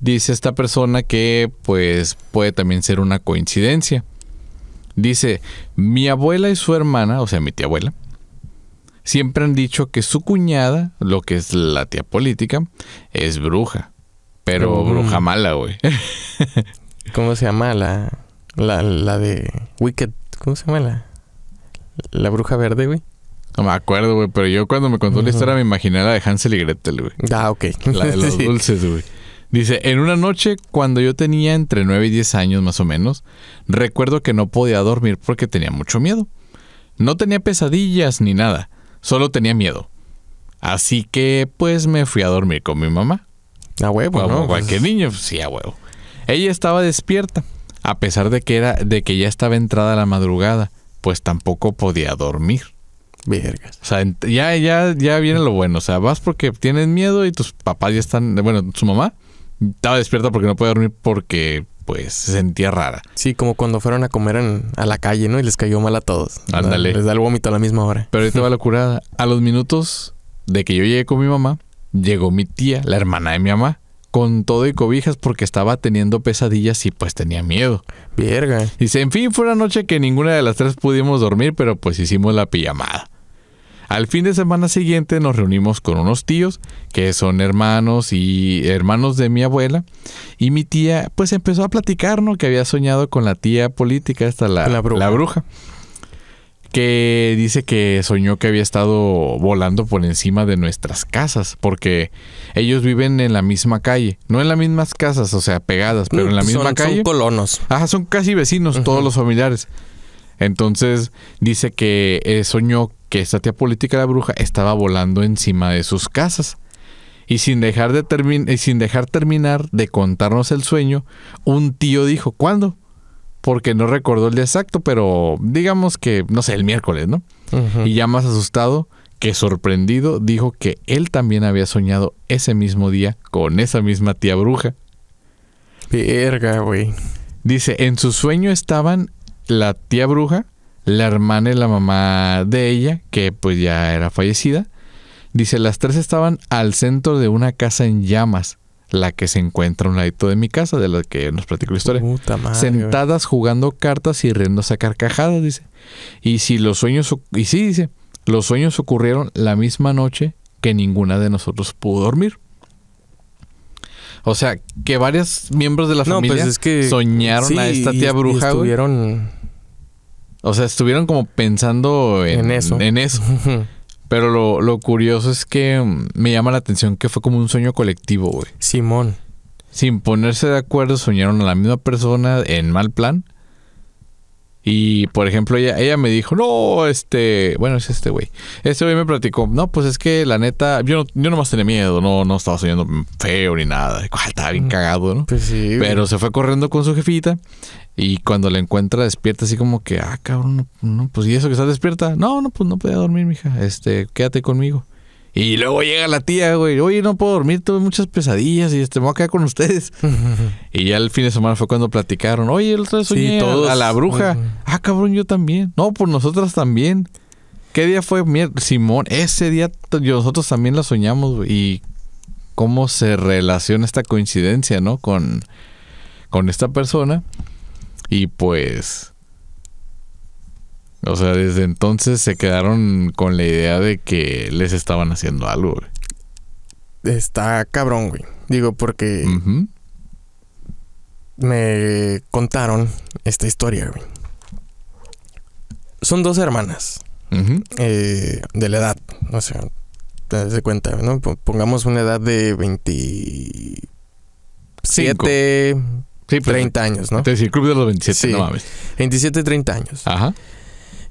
A: dice esta persona que pues puede también ser una coincidencia. Dice, mi abuela y su hermana, o sea, mi tía abuela, siempre han dicho que su cuñada, lo que es la tía política, es bruja. Pero mm. bruja mala, güey. ¿Cómo se llama la, la, la
B: de Wicked? ¿Cómo se llama la, la bruja verde, güey?
A: No me acuerdo, güey, pero yo cuando me contó la historia me imaginé la de Hansel y Gretel, güey. Ah, ok. La de los dulces, güey. Dice, en una noche cuando yo tenía entre 9 y 10 años más o menos, recuerdo que no podía dormir porque tenía mucho miedo. No tenía pesadillas ni nada, solo tenía miedo. Así que pues me fui a dormir con mi mamá. A huevo, güey. ¿no? cualquier pues, niño, sí, a huevo. Ella estaba despierta, a pesar de que era de que ya estaba entrada la madrugada, pues tampoco podía dormir. Vergas. O sea, ya, ya, ya viene lo bueno. O sea, vas porque tienes miedo y tus papás ya están. Bueno, su mamá estaba despierta porque no puede dormir porque pues se sentía rara. Sí, como cuando fueron a comer a la calle, ¿no? Y les cayó mal a todos. Ándale. Les da
B: el vómito a la misma hora. Pero ahorita va la curada.
A: A los minutos de que yo llegué con mi mamá, llegó mi tía, la hermana de mi mamá, con todo y cobijas porque estaba teniendo pesadillas y pues tenía miedo. Y Dice, en fin, fue una noche que ninguna de las tres pudimos dormir, pero pues hicimos la pijamada. Al fin de semana siguiente nos reunimos con unos tíos que son hermanos y hermanos de mi abuela y mi tía pues empezó a platicarnos Que había soñado con la tía política, esta la, la bruja. que dice que soñó que había estado volando por encima de nuestras casas, porque ellos viven en la misma calle, no en las mismas casas, o sea, pegadas, pero en la misma calle. Son colonos. Ajá, son casi vecinos todos los familiares. Entonces dice que eh, soñó que esta tía política la bruja estaba volando encima de sus casas. Y sin dejar, de sin dejar terminar de contarnos el sueño, un tío dijo, ¿cuándo? Porque no recordó el día exacto, pero digamos que, no sé, el miércoles, ¿no? Y ya más asustado que sorprendido, dijo que él también había soñado ese mismo día con esa misma tía bruja. Verga, güey. Dice, en su sueño estaban la tía bruja, la hermana y la mamá de ella, que pues ya era fallecida. Dice, las tres estaban al centro de una casa en llamas, la que se encuentra a un ladito de mi casa, de la que nos platico la historia. sentadas jugando cartas y riendo a carcajadas, dice. Y si los sueños, y sí, dice, los sueños ocurrieron la misma noche que ninguna de nosotros pudo dormir. O sea, que varios miembros de la pues familia soñaron a esta tía bruja, y estuvieron... O sea, estuvieron como pensando en, eso. En eso. Pero lo, lo, curioso es que mm, me llama la atención que fue como un sueño colectivo, güey. Simón. Sin ponerse de acuerdo, soñaron a la misma persona en mal plan. Y por ejemplo, ella, ella me dijo, no, este, bueno, es este güey. Este güey me platicó, no, pues es que la neta, yo no, más nomás tenía miedo, no, no estaba soñando feo ni nada. Ah, estaba bien mm. cagado, ¿no? Pues sí. Pero se fue corriendo con su jefita y cuando la encuentra despierta, así como que, ah, cabrón, no, no pues y eso que está despierta. No, no, pues no podía dormir, mija. Este, quédate conmigo. Y luego llega la tía, güey, oye, no puedo dormir, tuve muchas pesadillas y este, me voy a quedar con ustedes. y ya el fin de semana fue cuando platicaron, oye, el otro día soñé a, la bruja. Ah, cabrón, yo también. No, pues nosotras también. ¿Qué día fue? Simón, ese día nosotros también la soñamos, Y cómo se relaciona esta coincidencia, ¿no? Con, con esta persona. Y pues o sea, desde entonces se quedaron con la idea de que les estaban haciendo algo, güey.
B: Está cabrón, güey. Digo, porque me contaron esta historia, güey. Son dos hermanas eh, de la edad, o sea, te das cuenta, ¿no? Pongamos una edad de 27, 30 pues, años, ¿no? Te decía, club de los 27, no mames. 27, 30 años. Ajá.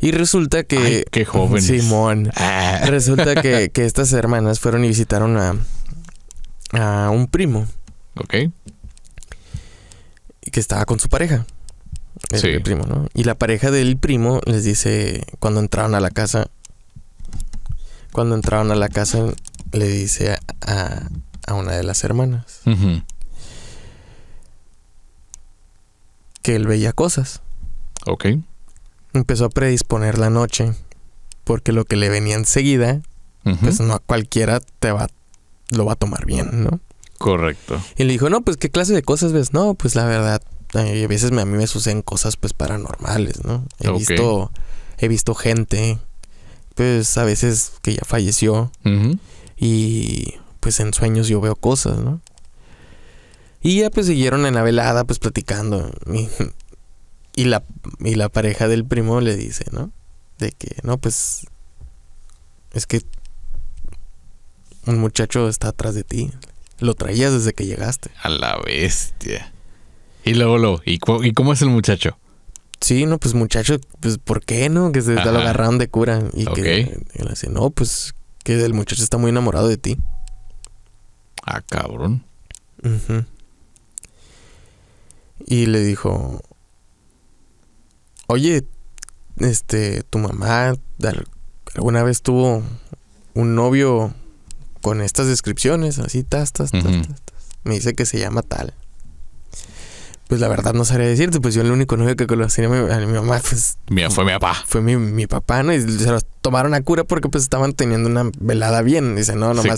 B: Y resulta que... ¡Qué joven! Simón. Ah. Resulta que, estas hermanas fueron y visitaron a, a un primo. Ok. Que estaba con su pareja. sí. primo, ¿no? Y la pareja del primo les dice, cuando entraron a la casa, cuando entraron a la casa, le dice a, a una de las hermanas que él veía cosas. Ok empezó a predisponer la noche, porque lo que le venía enseguida, pues no a cualquiera te va, lo va a tomar bien, ¿no?
A: Correcto.
B: Y le dijo, no, pues qué clase de cosas ves, no, pues la verdad, a veces a mí me suceden cosas pues paranormales, ¿no? He visto, he visto gente, pues a veces que ya falleció, y pues en sueños yo veo cosas, ¿no? Y ya pues siguieron en la velada, pues platicando. Y la, y la pareja del primo le dice, ¿no? De que, no, pues, es que un muchacho está atrás de ti. Lo traías desde que llegaste.
A: A la bestia. Y luego, lo ¿y, cómo es el muchacho? Sí, no,
B: pues muchacho, pues ¿por qué no? Que se lo agarraron de cura. Y que le dice, no, pues que el muchacho está muy enamorado de ti. Ah, cabrón. Y le dijo, Oye, este, tu mamá alguna vez tuvo un novio con estas descripciones, así, tas, tas, tas, Me dice que se llama tal. Pues la verdad no sabría decirte, pues yo el único novio que conocí a mi, mamá, pues fue mi papá. Fue mi, papá, ¿no? Y se los tomaron a cura porque pues estaban teniendo una velada bien. Dice, no, nomás...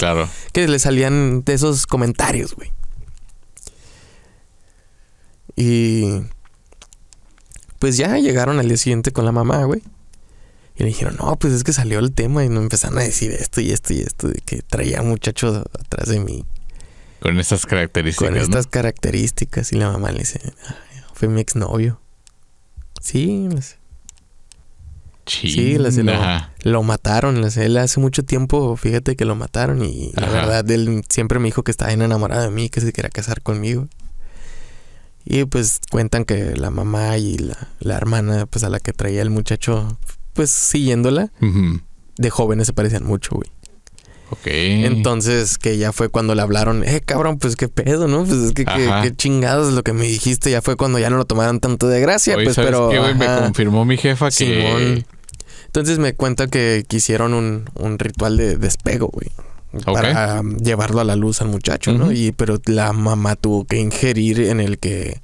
B: Que le salían de esos comentarios, güey. Y pues ya llegaron al día siguiente con la mamá, güey. Y le dijeron, no, pues es que salió el tema y no empezaron a decir
A: esto y esto y esto, de que traía
B: muchachos atrás de mí.
A: Con estas características. Con estas
B: características. Y la mamá le dice, fue mi exnovio. Sí, Sí, lo, mataron. él hace mucho tiempo, fíjate que lo mataron. Y la verdad, él siempre me dijo que estaba enamorado de mí, que se quería casar conmigo. Y pues cuentan que la mamá y la, la hermana, pues a la que traía el muchacho, pues siguiéndola, de jóvenes se parecían mucho, güey.
A: Ok. Entonces,
B: que ya fue cuando le hablaron, eh, cabrón, pues qué pedo, ¿no? Pues es que qué, chingados es lo que me dijiste. Ya fue cuando ya no lo tomaron tanto de gracia, pues, pero. que güey? me
A: confirmó mi jefa
B: que. Entonces me cuenta que quisieron un, un ritual de despego, güey para llevarlo a la luz al muchacho, ¿no? Y pero la mamá tuvo que ingerir en el que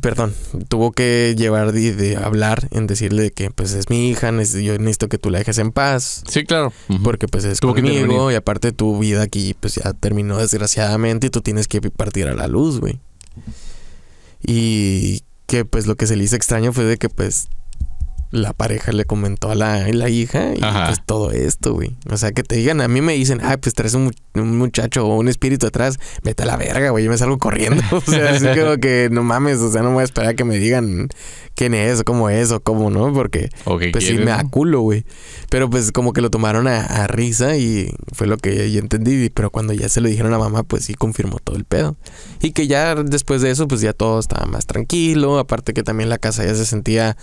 B: perdón, tuvo que llevar de, hablar en decirle que pues es mi hija, yo necesito que tú la dejes en paz. Sí, claro. Porque pues es conmigo y aparte tu vida aquí pues ya terminó desgraciadamente y tú tienes que partir a la luz, güey. Y que pues lo que se le hizo extraño fue de que pues la pareja le comentó a la, la hija y pues todo esto, güey. O sea, que te digan, a mí me dicen, ...ay, pues traes un, muchacho o un espíritu atrás, vete a la verga, güey, yo me salgo corriendo. O sea, así como que no mames, o sea, no voy a esperar a que me digan quién es, cómo es o cómo, ¿no? Porque
A: pues sí me da
B: culo, güey. Pero pues como que lo tomaron a, a risa y fue lo que yo entendí, pero cuando ya se lo dijeron a mamá, pues sí confirmó todo el pedo. Y que ya después de eso, pues ya todo estaba más tranquilo, aparte que también la casa ya se sentía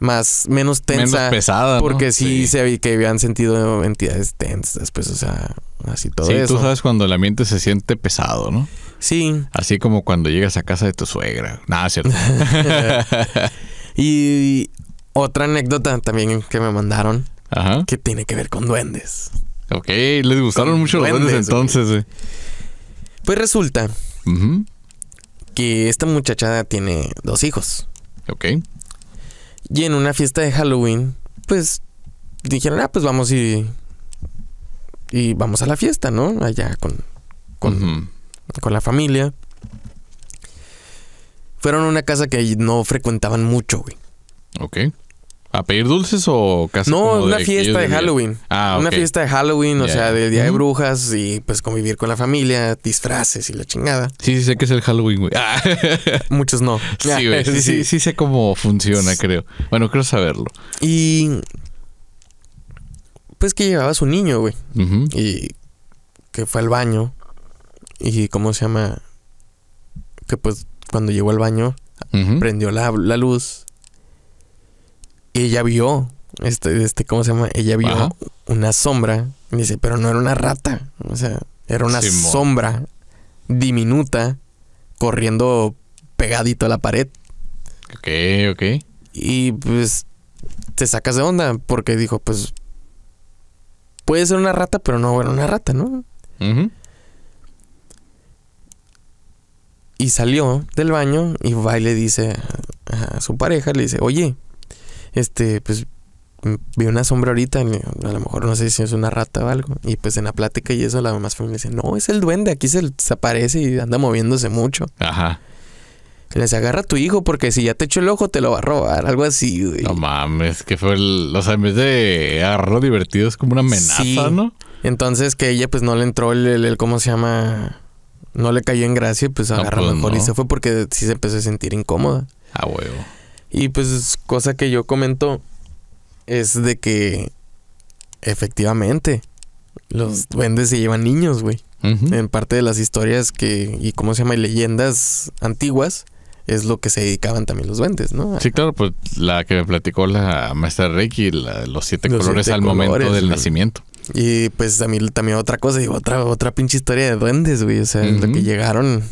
B: más, menos tensa. Menos pesada. Porque sí, se que habían sentido entidades tensas, pues, o sea, así todo sí, eso. Sí, tú
A: sabes cuando la mente se siente pesado, ¿no? Sí. Así como cuando llegas a casa de tu suegra. Nada, cierto.
B: y otra anécdota también que me mandaron. Ajá. Que tiene que ver con duendes.
A: Ok, les gustaron mucho los duendes entonces.
B: Pues resulta que esta muchachada tiene dos hijos. Ok. Y en una fiesta de Halloween, pues dijeron, ah, pues vamos y. Y vamos a la fiesta, ¿no? Allá con. Con, con la familia. Fueron a una casa que no frecuentaban mucho, güey. Ok. ¿A pedir dulces o casi? No, una fiesta de Halloween. Ah, Una fiesta de Halloween, o sea, de Día de Brujas y pues convivir con la familia, disfraces y la chingada.
A: Sí, sí sé que es el Halloween, güey. Ah.
B: Muchos no. Sí, Sí,
A: sí, sé cómo funciona, creo. Bueno, creo saberlo. Y...
B: Pues que llevaba su niño, güey. Y que fue al baño. Y cómo se llama... Que pues cuando llegó al baño, prendió la, la luz ella vio, este, este, ¿cómo se llama? Ella vio una sombra. Y dice, pero no era una rata. O sea, era una sombra diminuta corriendo pegadito a la pared.
A: Ok, ok.
B: Y pues te sacas de onda porque dijo, pues puede ser una rata, pero no era una rata, ¿no? Y salió del baño y va y le dice a su pareja, le dice, oye, este, pues vi una sombra ahorita, a lo mejor no sé si es una rata o algo. Y pues en la plática y eso, la mamá fue me dice, no, es el duende, aquí se desaparece y anda moviéndose mucho.
A: Ajá. Les agarra a tu hijo porque si ya te echó el ojo te lo va a robar, algo así, güey. No mames, que fue el... O sea, en vez de agarrarlo divertido es como
B: una amenaza, ¿no? Entonces que ella pues no le entró el, el, ¿cómo se llama? No le cayó en gracia, pues agarró pues, mejor y se fue porque sí se empezó a sentir incómoda. Ah, huevo. Y pues cosa que yo comento es de que efectivamente los duendes se llevan niños, güey. En parte de las historias que, y cómo se llama, leyendas antiguas, es lo que se dedicaban también los duendes, ¿no? Sí,
A: claro, pues la que me platicó la maestra Reiki, la, los siete colores al momento del nacimiento.
B: Y pues a también otra cosa, digo, otra, otra pinche historia de duendes, güey. O sea, lo que llegaron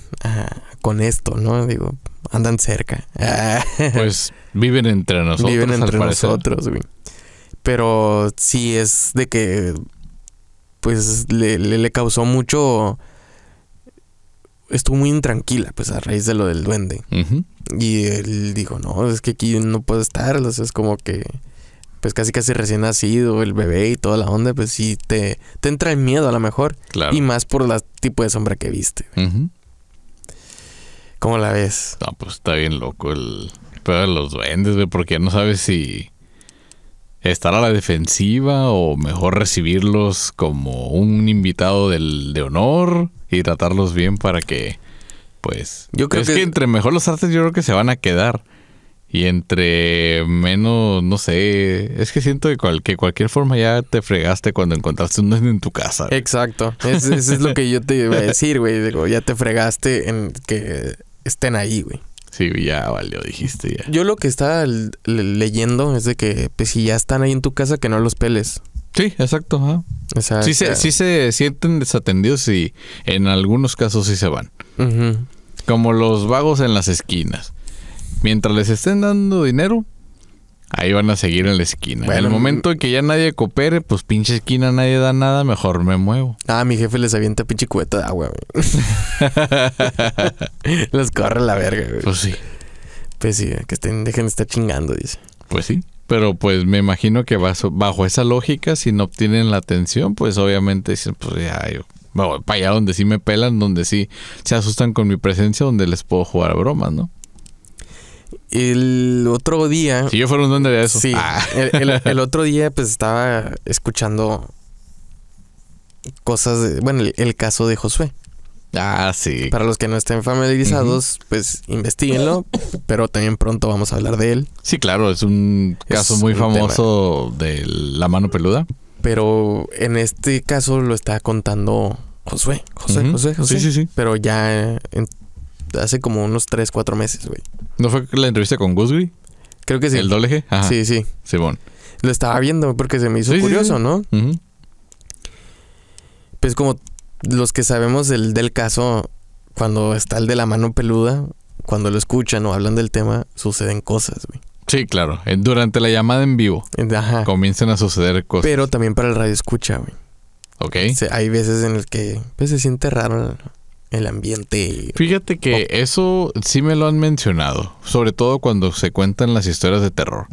B: con esto, ¿no? Digo, andan cerca.
A: pues viven entre nosotros. Viven entre nosotros, güey. Pero
B: sí es de que, pues le, le, causó mucho... Estuvo muy intranquila, pues a raíz de lo del duende. Y él dijo, no, es que aquí no puedo estar, es como que pues casi casi recién nacido, el bebé y toda la onda, pues sí te, te entra el miedo a lo mejor. Claro. Y más por el tipo de sombra que viste.
A: ¿Cómo la ves? No, pues está bien loco el pedo de los duendes, güey, porque ya no sabes si estar a la defensiva o mejor recibirlos como un invitado de honor y tratarlos bien para que, pues... Yo creo es que... entre mejor los artes yo creo que se van a quedar. Y entre menos, no sé, es que siento que, cualquier forma ya te fregaste cuando encontraste un duende en tu casa.
B: Exacto, eso, es lo que yo te iba a decir, güey. Digo, ya te fregaste en que estén ahí, güey.
A: Sí, ya valió, dijiste ya.
B: Yo lo que estaba leyendo es de que, pues, si ya están ahí en tu casa, que no los peles.
A: Sí, exacto. sí, se, sienten desatendidos y en algunos casos sí se van. Como los vagos en las esquinas. Mientras les estén dando dinero, Ahí van a seguir en la esquina. en el momento en que ya nadie coopere, pues pinche esquina, nadie da nada, mejor me muevo. Ah, mi jefe les avienta pinche cubeta de agua, güey. les corre la verga, güey. Pues sí. Pues sí, que estén, dejen de estar chingando, dice. Pues sí. Pero pues me imagino que bajo, bajo esa lógica, si no obtienen la atención, pues obviamente dicen, pues ya, yo, voy para allá donde sí me pelan, donde sí se asustan con mi presencia, donde les puedo jugar bromas, ¿no?
B: El otro día. Si
A: yo fueron un duende de eso. Sí. Ah. El,
B: otro día, pues estaba escuchando cosas. De, bueno, el, caso de Josué.
A: Ah, sí.
B: Para los que no estén familiarizados, pues investiguenlo. Pero también pronto vamos a hablar de él.
A: Sí, claro, es un caso muy famoso de la mano peluda.
B: Pero en este caso lo está contando Josué. José, Josué, Josué. José, José. Sí, sí, sí. Pero ya hace como unos 3, 4 meses, güey. ¿No fue la entrevista con Gus, Creo que sí. ¿El doble G? Sí, sí. Simón. Lo estaba viendo porque se me hizo curioso, ¿no? Pues como los que sabemos del, del caso, cuando está el de la mano peluda, cuando lo escuchan o hablan del tema, suceden
A: cosas, güey. Sí, claro. Durante la llamada en vivo Ajá. comienzan a suceder cosas. Pero
B: también para el radio escucha, güey. Ok. hay veces en las que pues, se siente raro el ambiente.
A: Fíjate que eso sí me lo han mencionado, sobre todo cuando se cuentan las historias de terror,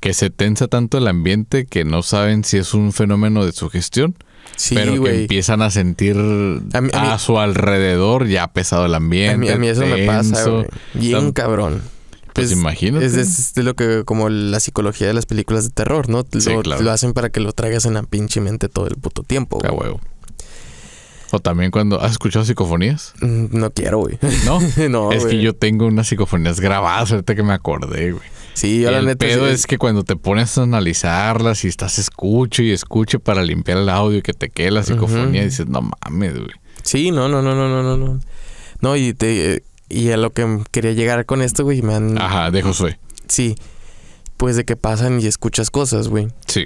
A: que se tensa tanto el ambiente que no saben si es un fenómeno de sugestión. Sí, pero que empiezan a sentir a, su alrededor ya pesado el ambiente. A mí, eso me pasa, Bien cabrón. Pues,
B: imagínate. Es, lo que, como la psicología de las películas de terror, ¿no? lo, hacen para que lo traigas
A: en la pinche mente todo el puto tiempo. ¡Qué huevo. O también cuando. ¿Has escuchado psicofonías? Mm, no quiero, güey. ¿No? no es que yo tengo unas psicofonías grabadas, ahorita que me acordé, güey. Sí, yo la neta. El pedo es que cuando te pones a analizarlas y estás escucho y escucho para limpiar el audio y que te quede la psicofonía, dices, no mames, güey.
B: Sí, no, no, no, no, no, no. No, y, te, y a lo que quería llegar con esto, güey, me han.
A: Ajá, de Josué.
B: Sí. Pues de que pasan y escuchas cosas, güey. Sí.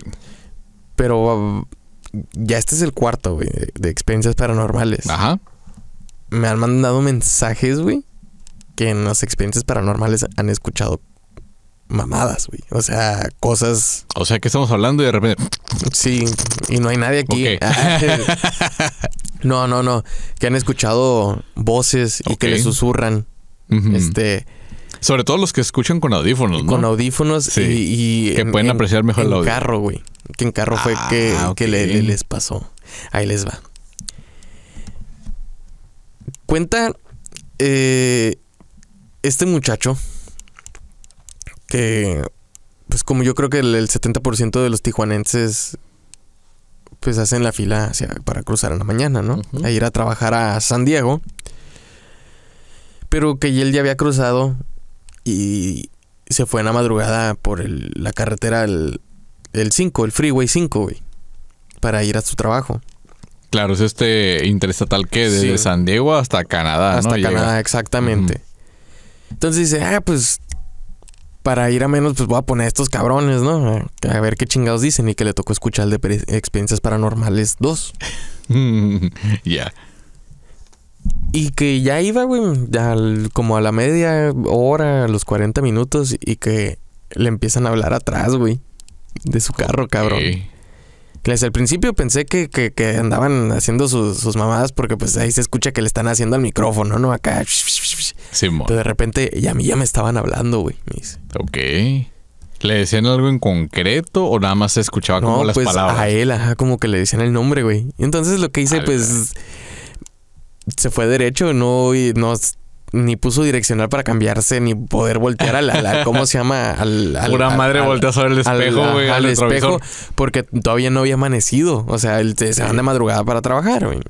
B: Pero ya este es el cuarto, güey, de, experiencias paranormales. Ajá. Me han mandado mensajes, güey, que en las experiencias paranormales han escuchado mamadas, güey. O sea, cosas.
A: O sea, que estamos hablando y de repente.
B: Sí, y no hay nadie aquí. Ah, no, no, no. Que han escuchado voces y que le susurran. Este. Sobre todo los que escuchan con audífonos, Con audífonos y, Que pueden apreciar mejor el audio. carro, güey que en carro fue ah, que, les pasó. Ahí les va. Cuenta eh, este muchacho que, pues como yo creo que el, 70% de los tijuanenses pues hacen la fila para cruzar en la mañana, ¿no? A ir a trabajar a San Diego. Pero que él ya había cruzado y se fue en la madrugada por la carretera al, el 5, el Freeway 5, güey, para ir a su trabajo.
A: Claro, es este interestatal que desde San Diego hasta Canadá. Hasta Canadá, exactamente.
B: Entonces dice, ah, pues para ir a menos, pues voy a poner a estos cabrones, ¿no? A ver qué chingados dicen y que le tocó escuchar de experiencias paranormales 2. ya. Y que ya iba, güey, ya como a la media hora, a los 40 minutos, y que le empiezan a hablar atrás, güey de su carro, cabrón. Desde el principio pensé que, andaban haciendo sus, mamadas porque pues ahí se escucha que le están haciendo al micrófono, ¿no? Acá. Sí,
A: Entonces, de repente, a mí ya me
B: estaban hablando, güey.
A: Ok. ¿Le decían algo en concreto o nada más se escuchaba como las pues, palabras? A
B: él, como que le decían el nombre, güey. Entonces lo que hice, pues. Se fue derecho, no, no ni puso direccional para cambiarse, ni poder voltear a la, la ¿cómo se llama? Al, Pura madre al, sobre el espejo, güey. Al, espejo, porque todavía no había amanecido. O sea, él, se van de madrugada para trabajar, güey.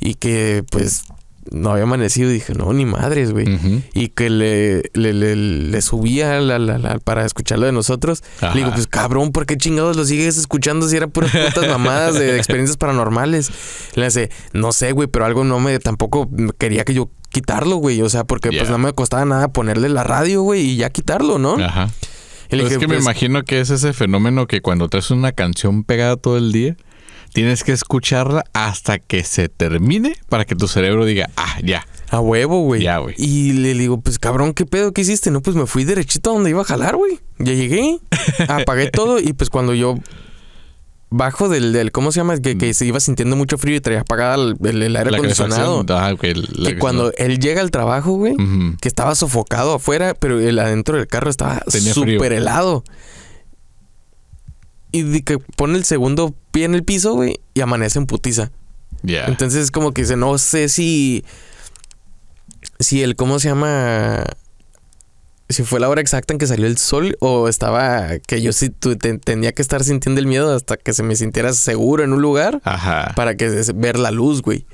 B: Y que, pues, no había amanecido. Y dije, no, ni madres, güey. Y que le, le, le, subía la, la, la, para escucharlo de nosotros. Le digo, pues cabrón, ¿por qué chingados lo sigues escuchando si era puras putas mamadas de, de experiencias paranormales? Le dice, no sé, güey, pero algo no me, tampoco quería que yo quitarlo, güey. O sea, porque pues no me costaba nada ponerle la radio, güey, y ya quitarlo, ¿no? Ajá. Pues es que me pues
A: imagino que es ese fenómeno que cuando te traes una canción pegada todo el día, tienes que escucharla hasta que se termine para que tu cerebro diga, ah, ya. A huevo, güey. Ya, güey.
B: Y le digo, pues cabrón, ¿qué pedo que hiciste? No, pues me fui derechito a donde iba a jalar, güey. Ya llegué, apagué todo y pues cuando yo bajo del, del, ¿cómo se llama? Que, mm. se iba sintiendo mucho frío y traía apagada el, aire acondicionado.
A: que cuando
B: él llega al trabajo, güey, que estaba sofocado afuera, pero el adentro del carro estaba súper helado. Y que pone el segundo pie en el piso, güey, y amanece en putiza. Ya. Entonces es como que dice, no sé si... Si el, ¿cómo se llama? si fue la hora exacta en que salió el sol o estaba que yo sí tu, tenía que estar sintiendo el miedo hasta que se me sintiera seguro en un lugar para que ver la luz, güey.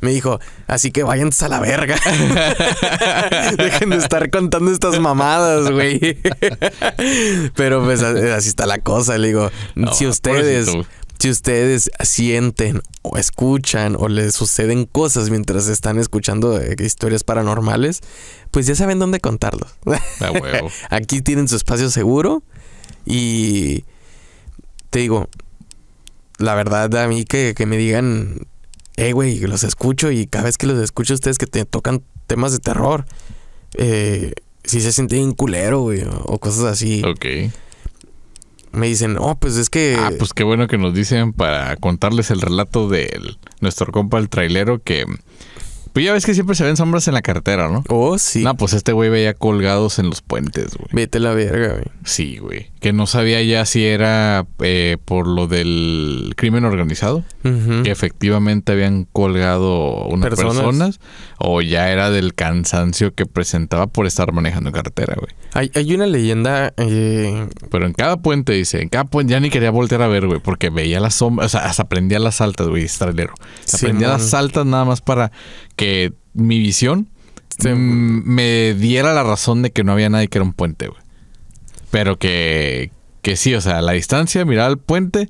B: Me dijo, así que váyanse a la verga. Dejen de estar contando estas mamadas, güey. Pero pues así está la cosa. Le digo, si ustedes... Si ustedes sienten o escuchan o les suceden cosas mientras están escuchando eh, historias paranormales, pues ya saben dónde contarlos. Aquí tienen su espacio seguro y te digo, la verdad a mí que, me digan, eh, güey, los escucho y cada vez que los escucho ustedes que te tocan temas de terror, eh, si se sienten culero,
A: o, cosas así. Ok me dicen, oh, pues es que. Ah, pues qué bueno que nos dicen para contarles el relato de nuestro compa el trailero que. Pues ya ves que siempre se ven sombras en la carretera, ¿no? Oh, sí. No, pues este güey veía colgados en los puentes, güey. Vete la verga, güey. Sí, güey que no sabía ya si era eh, por lo del crimen organizado, que efectivamente habían colgado unas personas. o ya era del cansancio que presentaba por estar manejando carretera, güey. Hay, una leyenda... Eh... Pero en cada puente, dice, en cada puente ya ni quería voltear a ver, güey, porque veía las sombras, o sea, hasta aprendía las altas, güey, estralero. aprendía las altas nada más para que mi visión me diera la razón de que no había nadie que era un puente, güey. Pero que, sí, o sea, a la distancia, mirar al puente,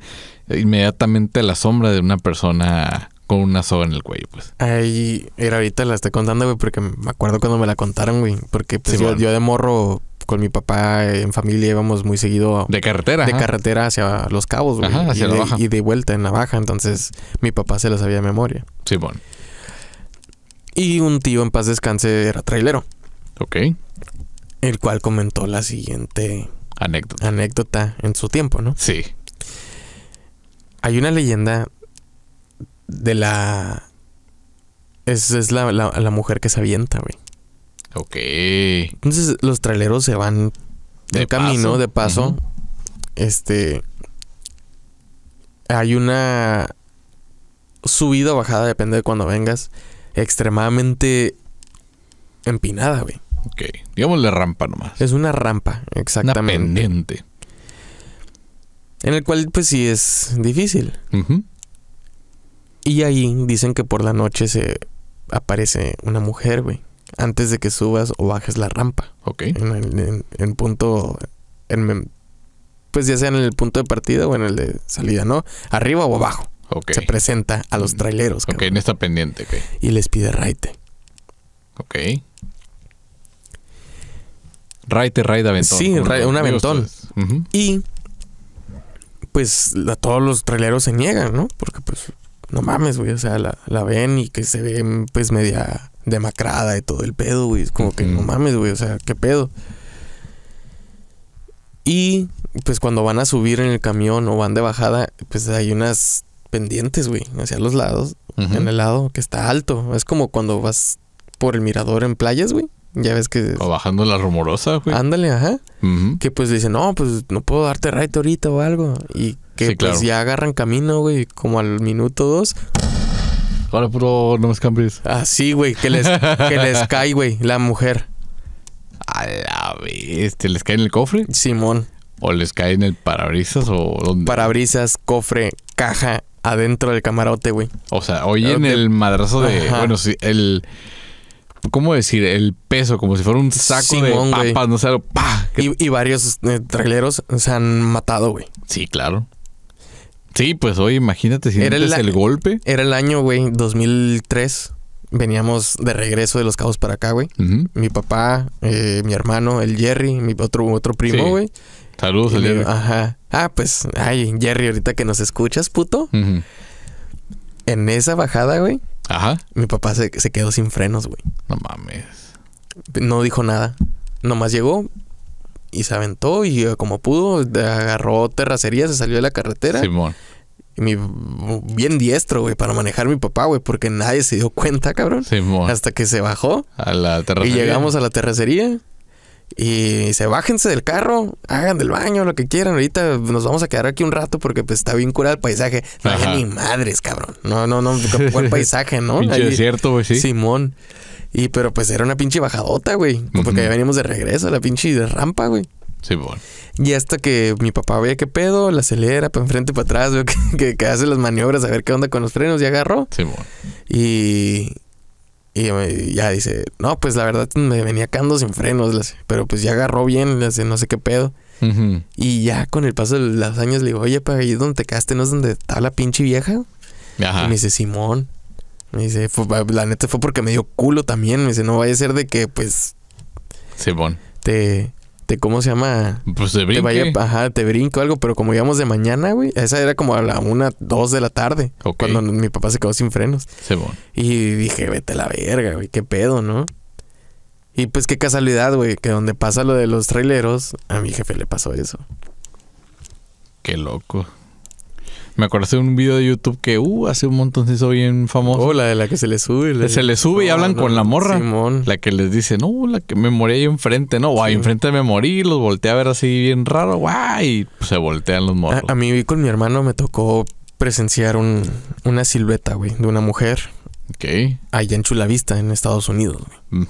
A: inmediatamente la sombra de una persona con una soga en el cuello, pues.
B: Ay, era ahorita la estoy contando, güey, porque me acuerdo cuando me la contaron, güey.
A: Porque pues, yo, de morro con mi
B: papá en familia íbamos muy seguido. De carretera. De carretera hacia Los Cabos, güey. hacia y, la de, y de vuelta en la baja. Entonces, mi papá se la sabía de memoria. Sí, bueno. Y un tío en paz descanse era trailero. Ok el cual comentó la siguiente anécdota. anécdota en su tiempo, ¿no? Sí. Hay una leyenda de la... Es, es la, mujer que se avienta, güey. Ok. Entonces los traileros se van de camino, de paso. Este. Hay una subida o bajada, depende de cuando vengas, extremadamente empinada, güey. Ok, digamos la rampa nomás. Es una rampa, exactamente. Una pendiente. En el cual, pues sí es difícil. Y ahí dicen que por la noche se aparece una mujer, güey. Antes de que subas o bajes la rampa. Ok. En, el, en, punto. pues ya sea en el punto de partida o en el de salida, ¿no?
A: Arriba o abajo. Okay. Se presenta a los mm. traileros. Ok, en esta pendiente, Y les pide raite. Ok. Raid ride, aventón. Sí, un aventón. Y pues a todos los
B: traileros se niegan, ¿no? Porque pues no mames, güey. O sea, la, ven y que se ve pues media demacrada y todo el pedo, güey. Es como que no mames, güey. O sea, qué pedo. Y pues cuando van a subir en el camión o van de bajada, pues hay unas pendientes, güey, hacia los lados, en el lado que está alto. Es como cuando vas por el mirador en playas, güey. Ya ves que. O bajando la rumorosa, güey. Ándale, ajá. Que pues dice, no, pues no puedo darte right ahorita o algo. Y que pues ya agarran camino, güey, como al minuto dos. Ahora puro no me escambres. Ah, güey, que les, que les cae, güey, la mujer. A la vez, ¿les
A: cae en el cofre? Simón. ¿O les cae en el parabrisas o dónde?
B: Parabrisas, cofre, caja, adentro del camarote, güey.
A: O sea, hoy en el madrazo de. Bueno, sí, el. ¿cómo decir? El peso, como si fuera un saco de papas, no sé, Y, varios eh, traileros se han matado, güey. Sí, claro. Sí, pues hoy imagínate si era el, golpe.
B: Era el año, güey, 2003. Veníamos de regreso de Los Cabos para acá, güey. Mi papá, eh, mi hermano, el Jerry, mi otro, otro primo, güey. Saludos, el Jerry. Ajá. Ah, pues, ay, Jerry, ahorita que nos escuchas, puto. En esa bajada, güey, Ajá. Mi papá se, se quedó sin frenos, güey. No mames. No dijo nada. Nomás llegó y se aventó y eh, como pudo, agarró terracería, se salió de la carretera. Simón. mi, bien diestro, güey, para manejar mi papá, güey, porque nadie se dio cuenta, cabrón. Simón. Hasta que se bajó.
A: A la terracería. Y llegamos a
B: la terracería. Y se bájense del carro, hagan del baño, lo que quieran. Ahorita nos vamos a quedar aquí un rato porque pues está bien curado el paisaje. No ni madres, cabrón. No, no, no, buen paisaje, ¿no? Pinche desierto, güey, sí. Simón. Y pero pues era una pinche bajadota, güey. Pues, porque ya veníamos de regreso, la pinche de rampa, güey. Sí, bueno. Y hasta que mi papá veía qué pedo, la acelera para enfrente, para atrás, veo que, que, hace las maniobras a ver qué onda con los frenos y agarró. Sí, bueno. Y y ya dice, no, pues la verdad me venía cando sin frenos, pero pues ya agarró bien, no sé qué pedo. Y ya con el paso de los años le digo, oye, para ahí donde te caste, ¿no es donde está la pinche vieja? Y me dice, Simón. Me dice, la neta fue porque me dio culo también. Me dice, no vaya a ser de que, pues. Simón. Te, este, ¿cómo se llama?
A: Pues te brinco.
B: Ajá, te brinco algo, pero como íbamos de mañana, güey, esa era como a la una, dos de la tarde, cuando mi papá se quedó sin frenos. Y dije, vete a la verga, güey, qué pedo, ¿no? Y pues qué casualidad, güey, que donde pasa lo de los traileros, a mi jefe le pasó eso.
A: Qué loco. Me acordé de un video de YouTube que, uh, hace un montón se hizo bien famoso. Oh, la de la que se le sube. se le sube y hablan con la morra. Simón. La que les dice, no, la que me morí ahí enfrente, no, guay, enfrente me morí, los volteé a ver así bien raro, guay, y se voltean los morros. A, mí con mi hermano me tocó
B: presenciar una silueta, güey, de una mujer. Ok. Allá en Chulavista, en Estados Unidos, güey.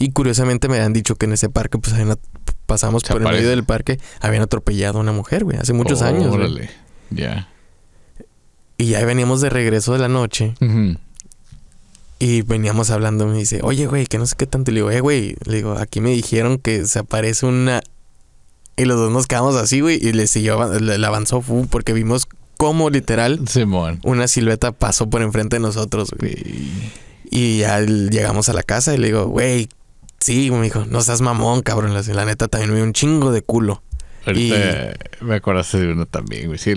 B: Y curiosamente me han dicho que en ese parque pues hay una pasamos por el medio del parque, habían atropellado a una mujer, güey, hace muchos años. Órale, ya. Y ya veníamos de regreso de la noche. Y veníamos hablando, me dice, oye, güey, que no sé qué tanto. Y le digo, eh, güey, le digo, aquí me dijeron que se aparece una... Y los dos nos quedamos así, güey, y le siguió, le, avanzó, porque vimos cómo literal Simón. una silueta pasó por enfrente de nosotros, güey. Y ya llegamos a la casa y le digo, güey, Sí, me dijo, no seas mamón, cabrón. La, neta también me un chingo de culo.
A: Ahorita me acordaste de uno también, güey, sí,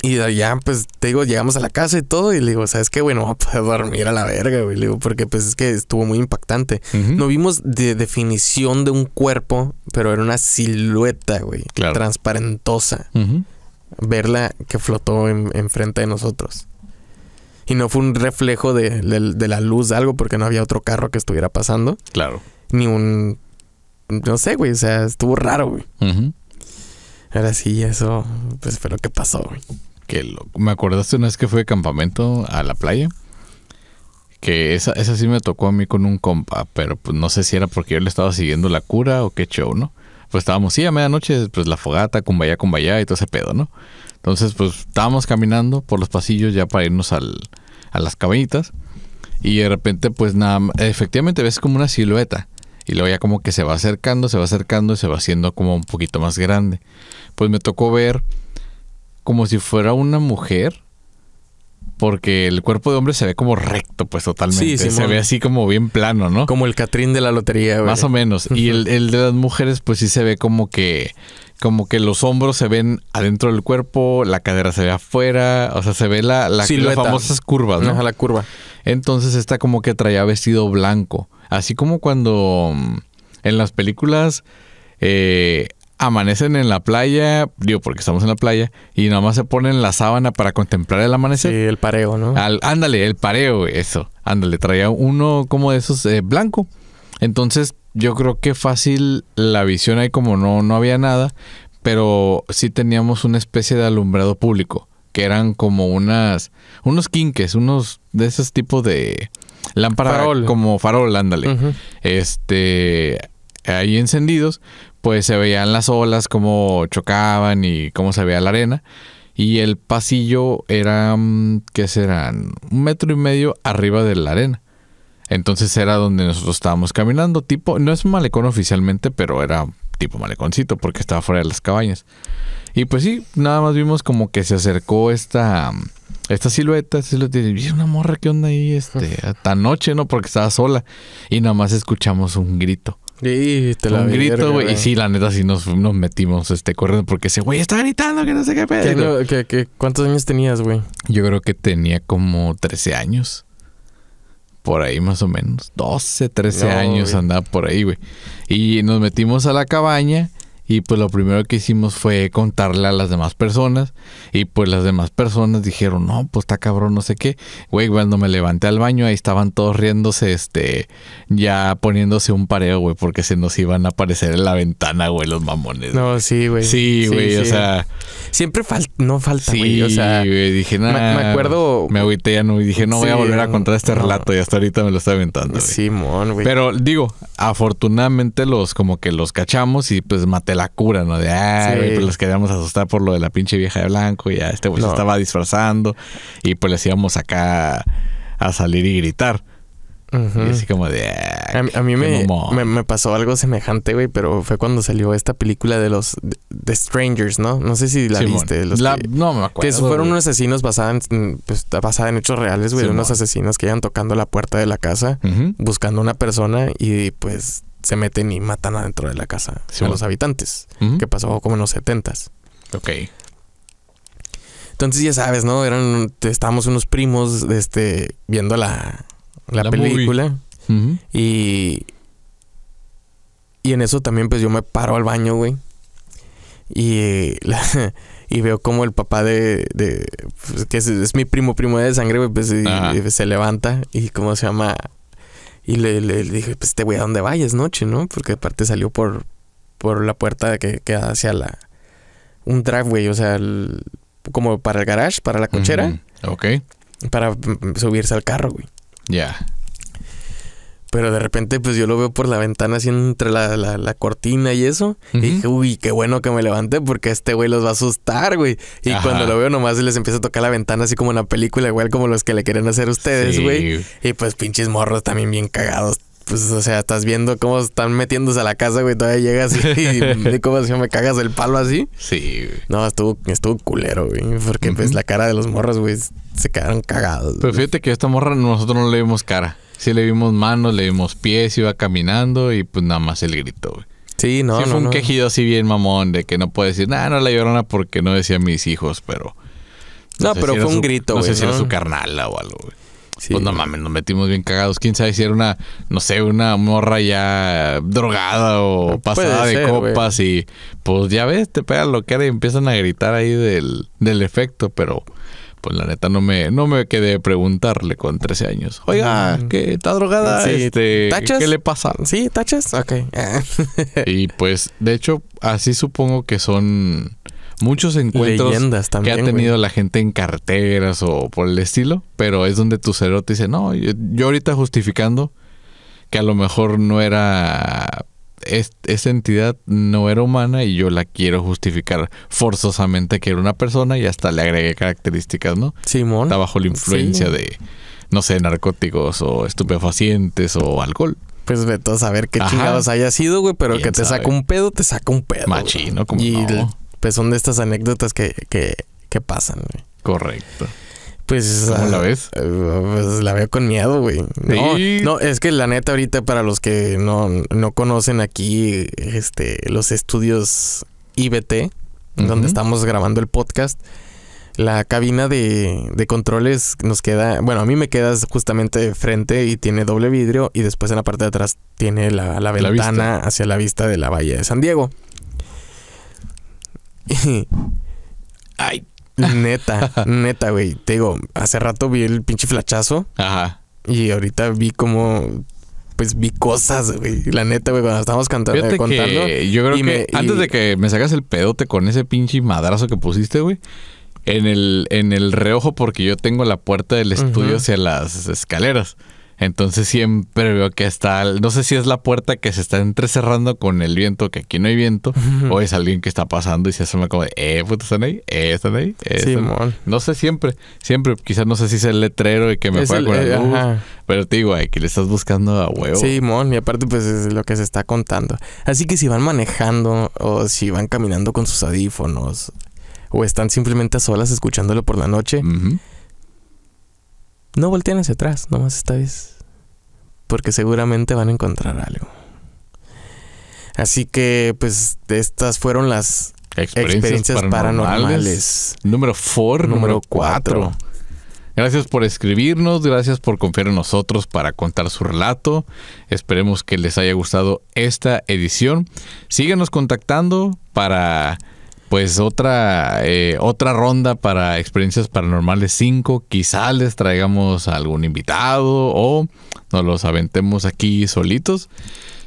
B: Y ya, pues, te digo, llegamos a la casa y todo, y le digo, ¿sabes qué, güey? No voy a poder dormir a la verga, güey. Le digo, porque pues es que estuvo muy impactante. No vimos de definición de un cuerpo, pero era una silueta, güey. Transparentosa. Verla que flotó enfrente frente de nosotros y no fue un reflejo de, la luz de algo porque no había otro carro que estuviera pasando. Claro. Ni un... No sé, güey, o sea, estuvo raro, güey. Ahora sí, eso, pues fue lo que
A: pasó, güey. Que loco. Me acordaste una vez que fue de campamento a la playa. Que esa, esa sí me tocó a mí con un compa, pero pues no sé si era porque yo le estaba siguiendo la cura o qué show, ¿no? Pues estábamos, sí, a medianoche, pues la fogata, con cumbaya y todo ese pedo, ¿no? Entonces, pues estábamos caminando por los pasillos ya para irnos a las cabañitas. Y de repente, pues nada, efectivamente ves como una silueta. Y luego ya como que se va acercando, se va acercando y se va haciendo como un poquito más grande. Pues me tocó ver como si fuera una mujer. Porque el cuerpo de hombre se ve como recto, pues totalmente. Sí, se ve así como bien plano, ¿no? Como el Catrín de la lotería, Más o menos. Y el, el de las mujeres, pues sí se ve como que como que los hombros se ven adentro del cuerpo, la cadera se ve afuera, o sea, se ve la, la famosas curvas, ¿no? la curva. Entonces está como que traía vestido blanco, así como cuando mm, en las películas eh, amanecen en la playa, digo, porque estamos en la playa, y nada más se ponen la sábana para contemplar el amanecer. Sí, el pareo, ¿no? ándale, el pareo, eso. Ándale, traía uno como de esos eh, blanco. Entonces, yo creo que fácil la visión ahí como no, no había nada, pero sí teníamos una especie de alumbrado público, que eran como unas, unos quinques, unos de esos tipos de lámparas, como farol, ándale. Este, ahí encendidos, pues se veían las olas, cómo chocaban y cómo se veía la arena. Y el pasillo era, mm, ¿qué serán? Un metro y medio arriba de la arena. Entonces era donde nosotros estábamos caminando, tipo, no es malecón oficialmente, pero era tipo maleconcito porque estaba fuera de las cabañas. Y pues sí, nada más vimos como que se acercó esta esta silueta, una morra que onda ahí este hasta noche, no, porque estaba sola y nada más escuchamos un grito.
B: Y te la un grito, güey. Y sí,
A: la neta, sí nos, metimos este corriendo porque ese güey
B: estaba gritando que no sé qué pedo. ¿Cuántos años tenías, güey?
A: Yo creo que tenía como 13 años por ahí más o menos. 12, 13 años andaba por ahí, güey. Y nos metimos a la cabaña y pues lo primero que hicimos fue contarle a las demás personas. Y pues las demás personas dijeron, no, pues está cabrón, no sé qué. Güey, cuando me levanté al baño, ahí estaban todos riéndose, este, ya poniéndose un pareo, güey, porque se nos iban a aparecer en la ventana, güey, los mamones. No,
B: sí, güey. Sí, güey, o sea. Siempre falta, no
A: falta, güey. Sí, o sea, dije, nada. Me, acuerdo. Me agüité ya no, y dije, no voy a volver a contar este relato y hasta ahorita me lo está aventando. güey. Pero digo, afortunadamente los, como que los cachamos y pues maté la cura, ¿no? De, ay, ah, pues los queríamos asustar por lo de la pinche vieja de blanco y ya este güey estaba disfrazando y pues les íbamos acá a salir y gritar. Y así como de... Ah, a, mí me, pasó algo semejante, güey,
B: pero fue cuando salió esta película de los... The Strangers, ¿no? No sé si la viste.
A: no me acuerdo. Que fueron unos
B: asesinos basados en, pues, basada en hechos reales, güey. unos asesinos que iban tocando la puerta de la casa, buscando a buscando una persona y pues se meten y matan adentro de la casa a los habitantes. Que pasó como en los setentas. Ok. Entonces ya sabes, ¿no? Eran, estábamos unos primos, este, viendo la, la, película. Y. Y en eso también, pues yo me paro al baño, güey. Y, y veo como el papá de. Pues, que es, mi primo, primo de sangre, güey, pues se levanta y, ¿cómo se llama? Y le, le, dije, pues te voy a donde vayas noche, ¿no? Porque aparte salió por, por la puerta que queda hacia la. Un güey. o sea, como para el garage, para la cochera. Ok. Para mm, mm, subirse al carro, güey. Ya. Pero de repente, pues yo lo veo por la ventana, así entre la, la, la cortina y eso. Y dije, uy, qué bueno que me levante porque este güey los va a asustar, güey. Y cuando lo veo, nomás les empieza a tocar la ventana, así como en la película, igual como los que le quieren hacer ustedes, güey. Y pues pinches morros también bien cagados, pues, o sea, estás viendo cómo están metiéndose a la casa, güey. Todavía llegas y, cómo se me cagas el palo así. Sí, güey. No, estuvo, estuvo culero, güey. Porque, pues, la cara de los morros, güey, se quedaron cagados. Pues
A: fíjate que a esta morra nosotros no le vimos cara. Sí le vimos manos, le vimos pies, iba caminando y, pues, nada más el grito, güey. Sí, no, sí, no, fue un quejido así bien mamón de que no puede decir, nada, no la llorona porque no decía mis hijos, pero... No, pero fue un grito, güey. No sé si era su carnal o algo, güey. Pues no mames, nos metimos bien cagados. Quién sabe si era una, no sé, una morra ya drogada o pasada de copas y pues ya ves, te pegan lo que era y empiezan a gritar ahí del, del efecto, pero pues la neta no me, no me quedé de preguntarle con 13 años. Oiga, ah. que está drogada, este, ¿Tachas? ¿qué le
B: pasa? Sí, tachas, ok.
A: y pues, de hecho, así supongo que son muchos encuentros que ha tenido la gente en carteras o por el estilo, pero es donde tu cerebro te dice, no, yo, ahorita justificando que a lo mejor no era esa entidad no era humana y yo la quiero justificar forzosamente que era una persona y hasta le agregué características, ¿no? Simón. Está bajo la influencia de, no sé, narcóticos o estupefacientes o alcohol.
B: Pues vete a saber
A: qué chingados haya
B: sido, güey, pero que te saca un pedo, te saca un pedo. Machino, como pues son de estas anécdotas que, que, pasan, Correcto. Pues, eh, pues, la veo con miedo, güey. No, es que la neta ahorita para los que no, no conocen aquí este, los estudios IBT, donde estamos grabando el podcast, la cabina de, de, controles nos queda, bueno, a mí me queda justamente frente y tiene doble vidrio y después en la parte de atrás tiene la, la ventana hacia la vista de la bahía de San Diego. Ay, neta, neta, güey. Te digo, hace rato vi el pinche flachazo. Ajá. Y ahorita vi como pues vi cosas, güey. La neta, güey, cuando estábamos cantando, contando. yo creo que antes de
A: que me sacas el pedote con ese pinche madrazo que pusiste, güey. En el, en el reojo, porque yo tengo la puerta del estudio hacia las escaleras. Entonces siempre veo que está, no sé si es la puerta que se está entrecerrando con el viento, que aquí no hay viento, o es alguien que está pasando y se asoma como eh, puto, están ahí, eh, están ahí, eh, No sé, siempre, siempre, quizás no sé si es el letrero y que me pueda con el, eh, pero te digo, ay, que le estás buscando a huevo. Sí,
B: mon, y aparte pues es lo que se está contando. Así que si van manejando o si van caminando con sus audífonos o están simplemente a solas escuchándolo por la noche, no volteen hacia atrás, nomás esta vez. Porque seguramente van a encontrar algo. Así que, pues, estas fueron las experiencias, paranormales. Número
A: 4, número 4. Gracias por escribirnos, gracias por confiar en nosotros para contar su relato. Esperemos que les haya gustado esta edición. Síguenos contactando para pues otra, eh, otra ronda para experiencias paranormales 5. Quizá les traigamos algún invitado o nos los aventemos aquí solitos.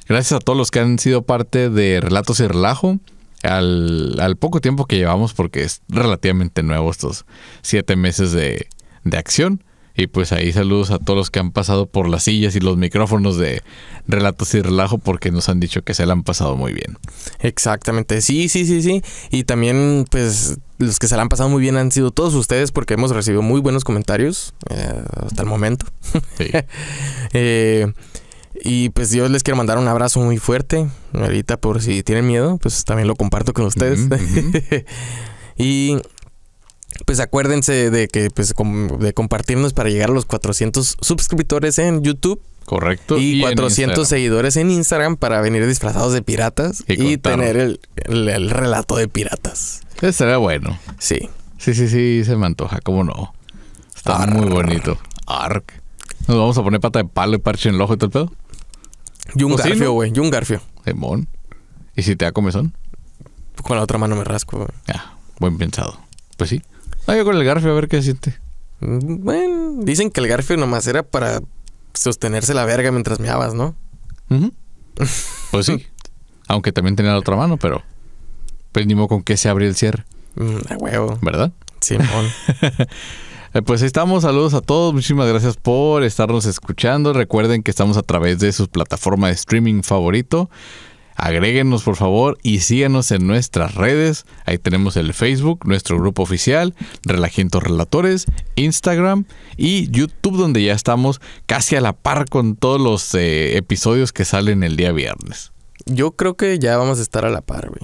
A: Gracias a todos los que han sido parte de Relatos y Relajo. Al, al poco tiempo que llevamos, porque es relativamente nuevo estos siete meses de, de acción. Y pues ahí saludos a todos los que han pasado por las sillas y los micrófonos de Relatos y Relajo porque nos han dicho que se la han pasado muy bien. Exactamente, sí, sí, sí, sí. Y también pues los que se la han pasado muy bien han
B: sido todos ustedes porque hemos recibido muy buenos comentarios eh, hasta el momento. Eh, y pues yo les quiero mandar un abrazo muy fuerte. Ahorita por si tienen miedo, pues también lo comparto con ustedes. y pues acuérdense de que pues de compartirnos para llegar a los 400 suscriptores en YouTube.
A: Correcto. Y, 400
B: seguidores en Instagram para venir disfrazados de piratas y, tener el, relato de piratas. Eso sería bueno. Sí.
A: Sí, sí, sí, se me antoja, cómo no. Está muy bonito. Arc. Nos vamos a poner pata de palo y parche en el ojo y todo el pedo. Y un garfio, güey. Y un garfio. Demón. ¿Y si te da comezón?
B: Con la otra mano me rasco, güey. Ya,
A: buen pensado. Pues sí. Ahí con el Garfio, a ver qué siente. Bueno,
B: dicen que el Garfio nomás era para sostenerse la verga mientras meabas, ¿no?
A: Pues sí. Aunque también tenía la otra mano, pero. Prendimos pues, con qué se abre el cierre. Mm, huevo. ¿Verdad? Simón. Eh, pues ahí estamos, saludos a todos, muchísimas gracias por estarnos escuchando. Recuerden que estamos a través de su plataforma de streaming favorito. Agréguenos por favor y síganos en nuestras redes. Ahí tenemos el Facebook, nuestro grupo oficial, Relajientos Relatores, Instagram y YouTube donde ya estamos casi a la par con todos los eh, episodios que salen el día viernes.
B: Yo creo que ya vamos a estar a la par, güey.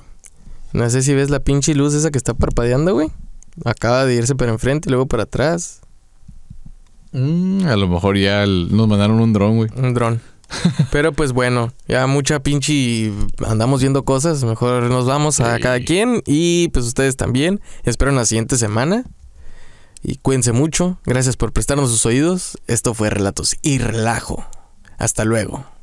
B: No sé si ves la pinche luz esa que está parpadeando, güey. Acaba de irse para enfrente y luego para atrás.
A: Mm, a lo mejor ya nos mandaron un dron, güey. Un dron.
B: Pero pues bueno, ya mucha pinche andamos viendo cosas. Mejor nos vamos a cada quien y pues ustedes también. Espero en la siguiente semana. Y cuídense mucho. Gracias por prestarnos sus oídos. Esto fue Relatos y Relajo. Hasta luego.